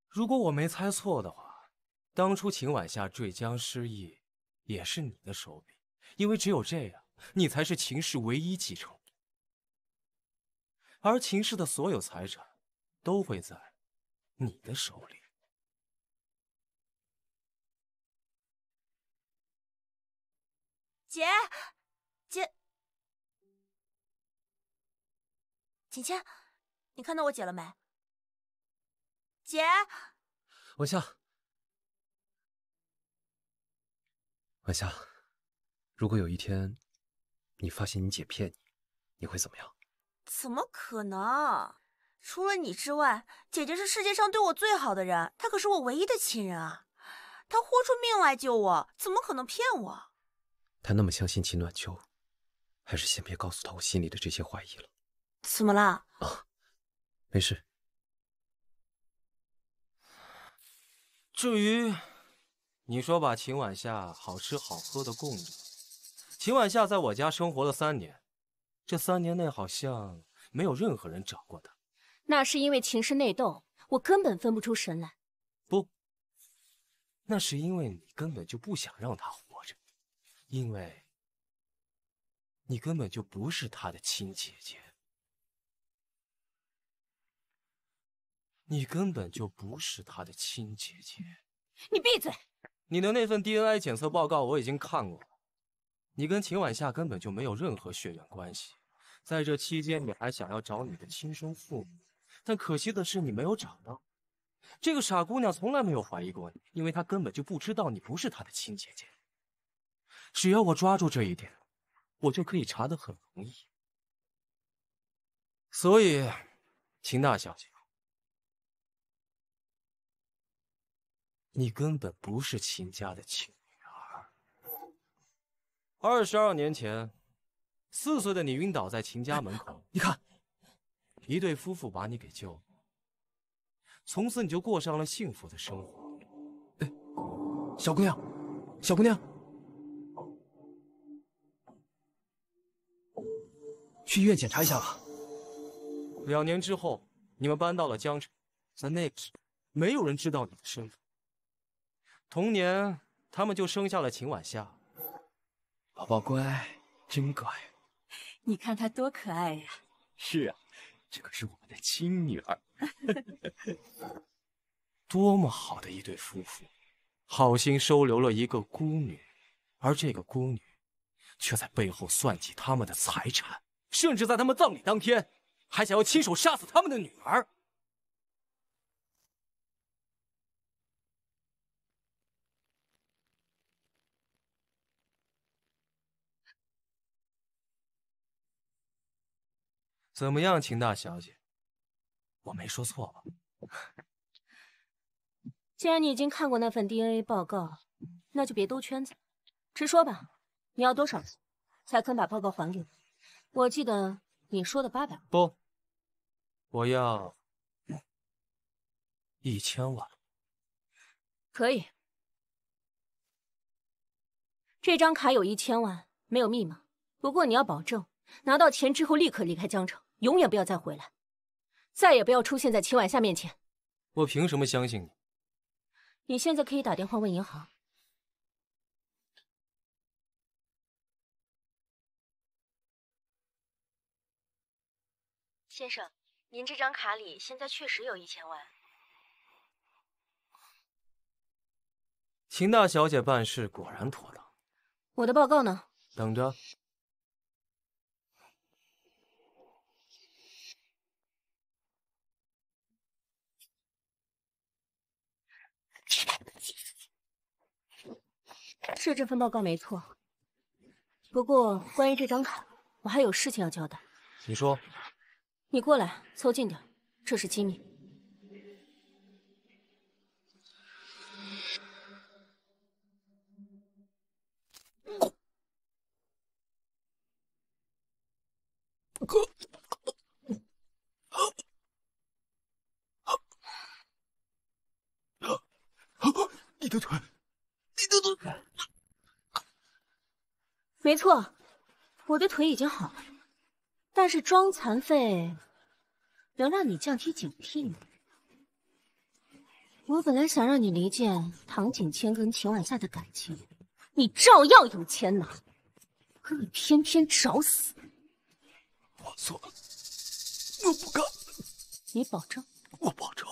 如果我没猜错的话，当初秦晚夏坠江失忆，也是你的手笔。因为只有这样，你才是秦氏唯一继承人，而秦氏的所有财产都会在你的手里。姐，姐，姐千，你看到我姐了没？姐，晚夏，晚夏，如果有一天你发现你姐骗你，你会怎么样？怎么可能？除了你之外，姐姐是世界上对我最好的人，她可是我唯一的亲人啊！她豁出命来救我，怎么可能骗我？他那么相信秦暖秋，还是先别告诉他我心里的这些怀疑了。怎么了？啊，没事。至于你说把秦晚夏好吃好喝的供着，秦晚夏在我家生活了三年，这三年内好像没有任何人找过她。那是因为秦氏内斗，我根本分不出神来。不，那是因为你根本就不想让她活。因为你根本就不是他的亲姐姐，你根本就不是他的亲姐姐。你闭嘴！你的那份 DNA 检测报告我已经看过了，你跟秦婉夏根本就没有任何血缘关系。在这期间，你还想要找你的亲生父母，但可惜的是你没有找到。这个傻姑娘从来没有怀疑过你，因为她根本就不知道你不是她的亲姐姐。只要我抓住这一点，我就可以查的很容易。所以，秦大小姐，你根本不是秦家的亲女儿。二十二年前，四岁的你晕倒在秦家门口，你看，一对夫妇把你给救了，从此你就过上了幸福的生活。哎，小姑娘，小姑娘。去医院检查一下吧。两年之后，你们搬到了江城，在那个时，没有人知道你的身份。同年，他们就生下了秦晚夏。宝宝乖，真乖。你看她多可爱呀！是啊，这可是我们的亲女儿。多么好的一对夫妇，好心收留了一个孤女，而这个孤女，却在背后算计他们的财产。甚至在他们葬礼当天，还想要亲手杀死他们的女儿。怎么样，秦大小姐？我没说错吧？既然你已经看过那份 DNA 报告，那就别兜圈子，直说吧。你要多少钱才肯把报告还给我？我记得你说的八百万不，我要一千万。可以，这张卡有一千万，没有密码。不过你要保证拿到钱之后立刻离开江城，永远不要再回来，再也不要出现在秦晚夏面前。我凭什么相信你？你现在可以打电话问银行。先生，您这张卡里现在确实有一千万。秦大小姐办事果然妥当。我的报告呢？等着。是这份报告没错。不过关于这张卡，我还有事情要交代。你说。你过来，凑近点，这是机密。哥，你的腿，你的腿，没错，我的腿已经好了。但是装残废能让你降低警惕吗？我本来想让你离间唐景谦跟秦晚夏的感情，你照样有钱拿，可你偏偏找死。我错，了，我不敢。你保证？我保证。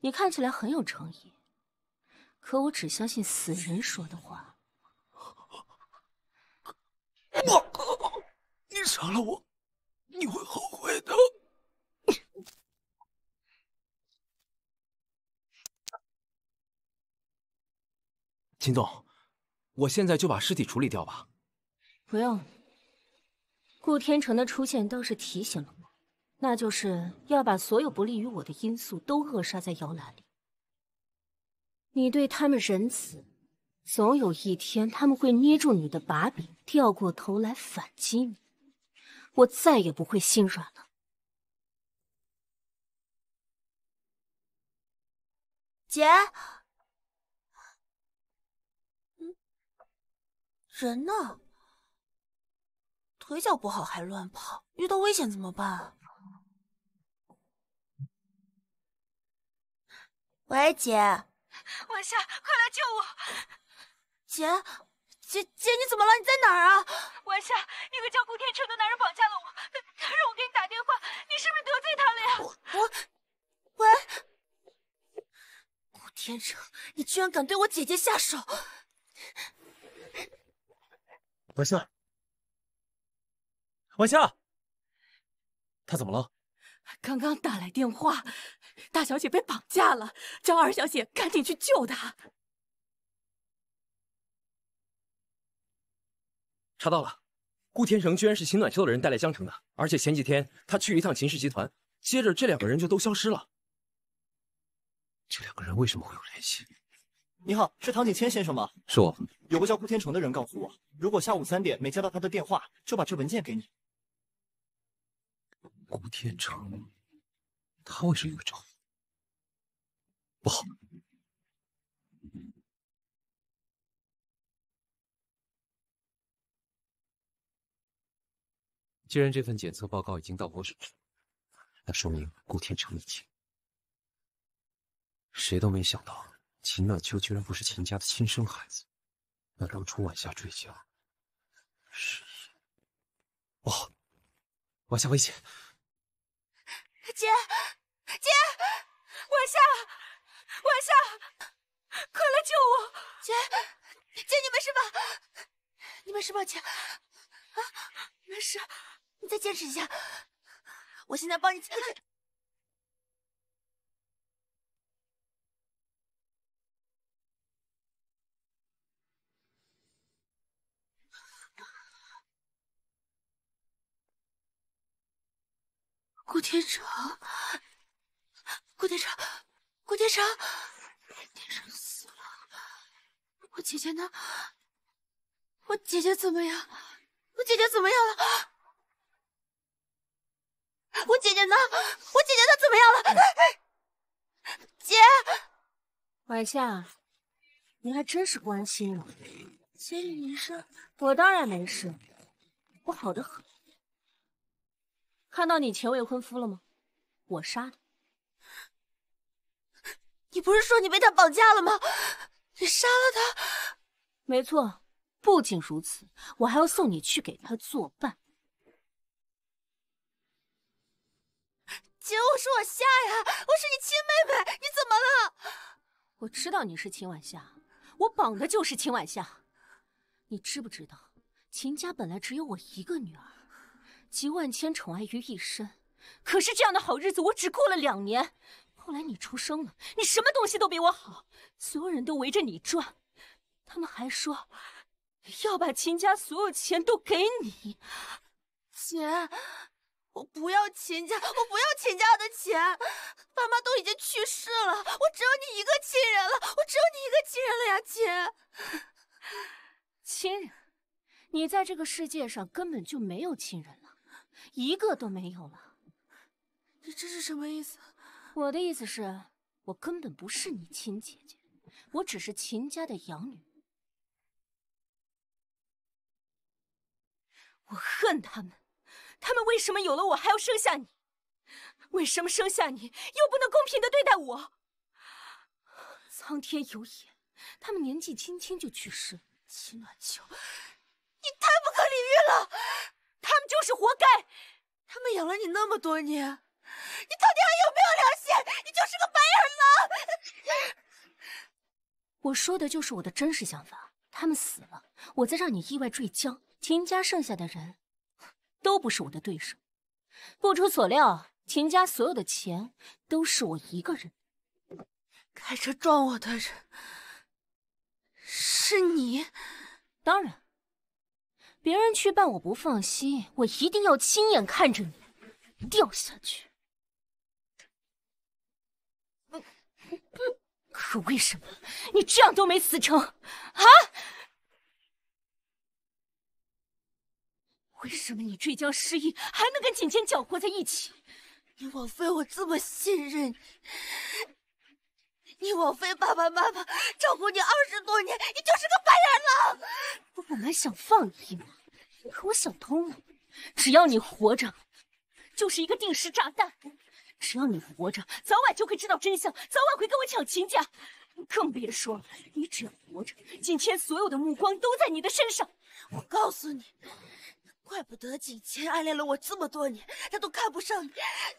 你看起来很有诚意，可我只相信死人说的话。我，你杀了我！你会后悔的，秦总。我现在就把尸体处理掉吧。不用。顾天成的出现倒是提醒了我，那就是要把所有不利于我的因素都扼杀在摇篮里。你对他们仁慈，总有一天他们会捏住你的把柄，掉过头来反击你。我再也不会心软了，姐。嗯，人呢？腿脚不好还乱跑，遇到危险怎么办？喂，姐。晚上快来救我！姐。姐姐，你怎么了？你在哪儿啊？晚霞，那个叫顾天成的男人绑架了我，他让我给你打电话，你是不是得罪他了呀？我，喂，顾天成，你居然敢对我姐姐下手！晚霞，晚霞，他怎么了？刚刚打来电话，大小姐被绑架了，叫二小姐赶紧去救她。查到了，顾天成居然是秦暖秋的人带来江城的，而且前几天他去一趟秦氏集团，接着这两个人就都消失了。这两个人为什么会有联系？你好，是唐景谦先生吗？是我，有个叫顾天成的人告诉我，如果下午三点没接到他的电话，就把这文件给你。顾天成，他为什么会找我？不好。既然这份检测报告已经到我手上，那说明顾天成已经……谁都没想到，秦暖秋居然不是秦家的亲生孩子。那当初晚霞坠江、是……哦，晚霞危险！姐，姐，晚霞，晚霞，快来救我！姐，姐，你没事吧？你没事吧，姐？啊，没事。再坚持一下，我现在帮你进顾天成，顾天成，顾天成，天成死了，我姐姐呢？我姐姐怎么样？我姐姐怎么样了？我姐姐呢？我姐姐她怎么样了？姐，晚夏，你还真是关心我。姐，你没事？我当然没事，我好的很。看到你前未婚夫了吗？我杀的。你不是说你被他绑架了吗？你杀了他？没错，不仅如此，我还要送你去给他作伴。姐，我是我夏呀，我是你亲妹妹，你怎么了？我知道你是秦晚夏，我绑的就是秦晚夏。你知不知道，秦家本来只有我一个女儿，集万千宠爱于一身，可是这样的好日子我只过了两年，后来你出生了，你什么东西都比我好，所有人都围着你转，他们还说要把秦家所有钱都给你，姐。我不要秦家，我不要秦家的钱，爸妈都已经去世了，我只有你一个亲人了，我只有你一个亲人了呀，亲。亲人，你在这个世界上根本就没有亲人了，一个都没有了。你这是什么意思？我的意思是，我根本不是你亲姐姐，我只是秦家的养女。我恨他们。他们为什么有了我还要生下你？为什么生下你又不能公平的对待我？苍天有眼，他们年纪轻轻就去世了。秦暖秋，你太不可理喻了！他们就是活该！他们养了你那么多年，你到底还有没有良心？你就是个白眼狼！我说的就是我的真实想法。他们死了，我再让你意外坠江。秦家剩下的人。都不是我的对手。不出所料，秦家所有的钱都是我一个人。开车撞我的人是你，当然，别人去办我不放心，我一定要亲眼看着你掉下去。可为什么你这样都没死成啊？为什么你坠江失忆还能跟锦天搅和在一起？你枉费我这么信任你，你枉费爸爸妈妈照顾你二十多年，你就是个白眼狼。我本来想放你一马，可我想通了，只要你活着，就是一个定时炸弹。只要你活着，早晚就会知道真相，早晚会跟我抢秦家。更别说了，你只要活着，锦天所有的目光都在你的身上。我告诉你。怪不得景谦暗恋了我这么多年，他都看不上你，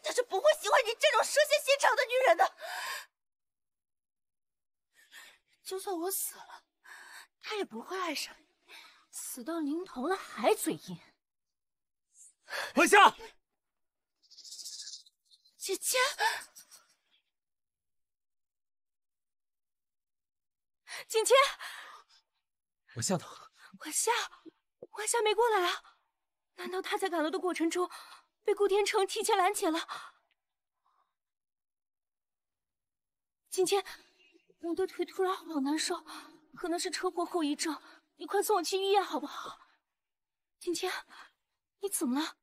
他是不会喜欢你这种蛇蝎心肠的女人的。就算我死了，他也不会爱上你。死到临头了还嘴硬。晚夏，景谦，景谦，晚夏呢？我夏，晚夏没过来啊？难道他在赶路的过程中被顾天成提前拦截了？景天，我的腿突然好难受，可能是车祸后遗症。你快送我去医院好不好？锦天，你怎么了？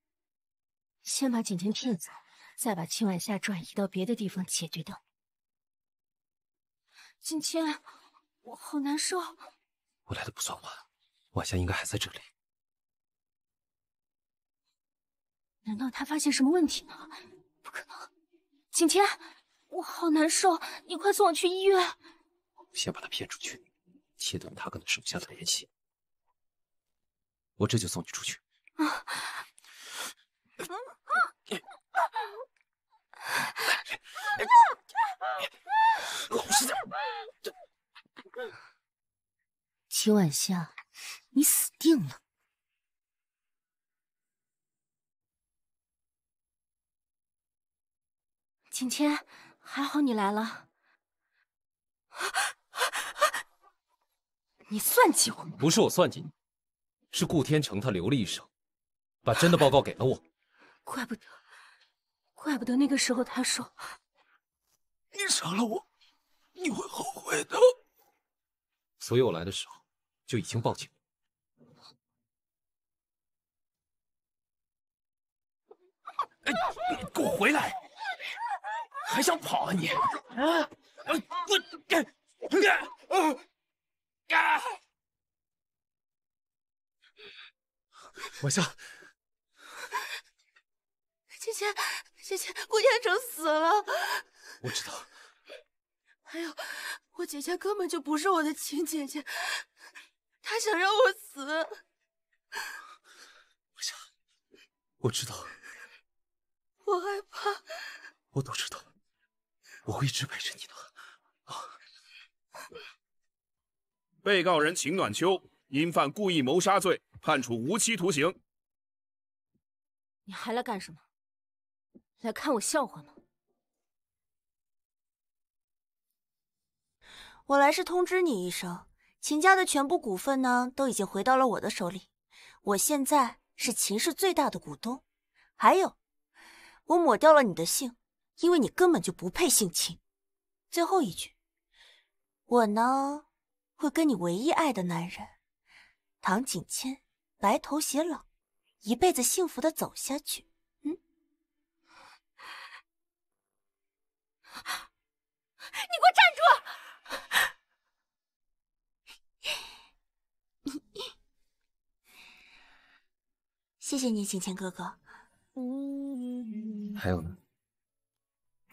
先把锦天骗走，再把青晚夏转移到别的地方解决掉。锦天，我好难受。我来的不算晚，晚夏应该还在这里。难道他发现什么问题吗？不可能，景天，我好难受，你快送我去医院。我们先把他骗出去，切断他跟他手下的联系。我这就送你出去。啊啊！老实点，齐晚夏，你死定了。景谦，还好你来了。你算计我？不是我算计你，是顾天成他留了一手，把真的报告给了我。怪不得，怪不得那个时候他说，你杀了我，你会后悔的。所以我来的时候就已经报警了。哎，你给我回来！还想跑啊你！啊！我干干啊！我霞，姐姐，姐姐，顾天成死了。我知道。还有，我姐姐根本就不是我的亲姐姐，她想让我死。我想，我知道。我害怕。我都知道。我会一直陪着你的。被告人秦暖秋因犯故意谋杀罪，判处无期徒刑。你还来干什么？来看我笑话吗？我来是通知你一声，秦家的全部股份呢都已经回到了我的手里，我现在是秦氏最大的股东。还有，我抹掉了你的姓。因为你根本就不配性侵。最后一句，我呢会跟你唯一爱的男人唐景谦白头偕老，一辈子幸福的走下去。嗯，你给我站住！谢谢你，景谦哥哥。还有呢？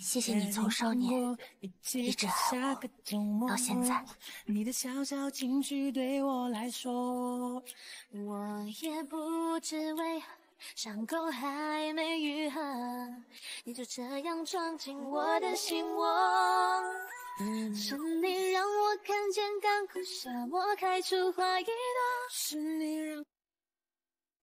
谢谢你从少年一直爱我到现在。你的小小情绪对我来说，我也不知为何。伤口还没愈合，你就这样闯进我的心窝。是你让我看见干枯沙漠开出花一朵，是你让。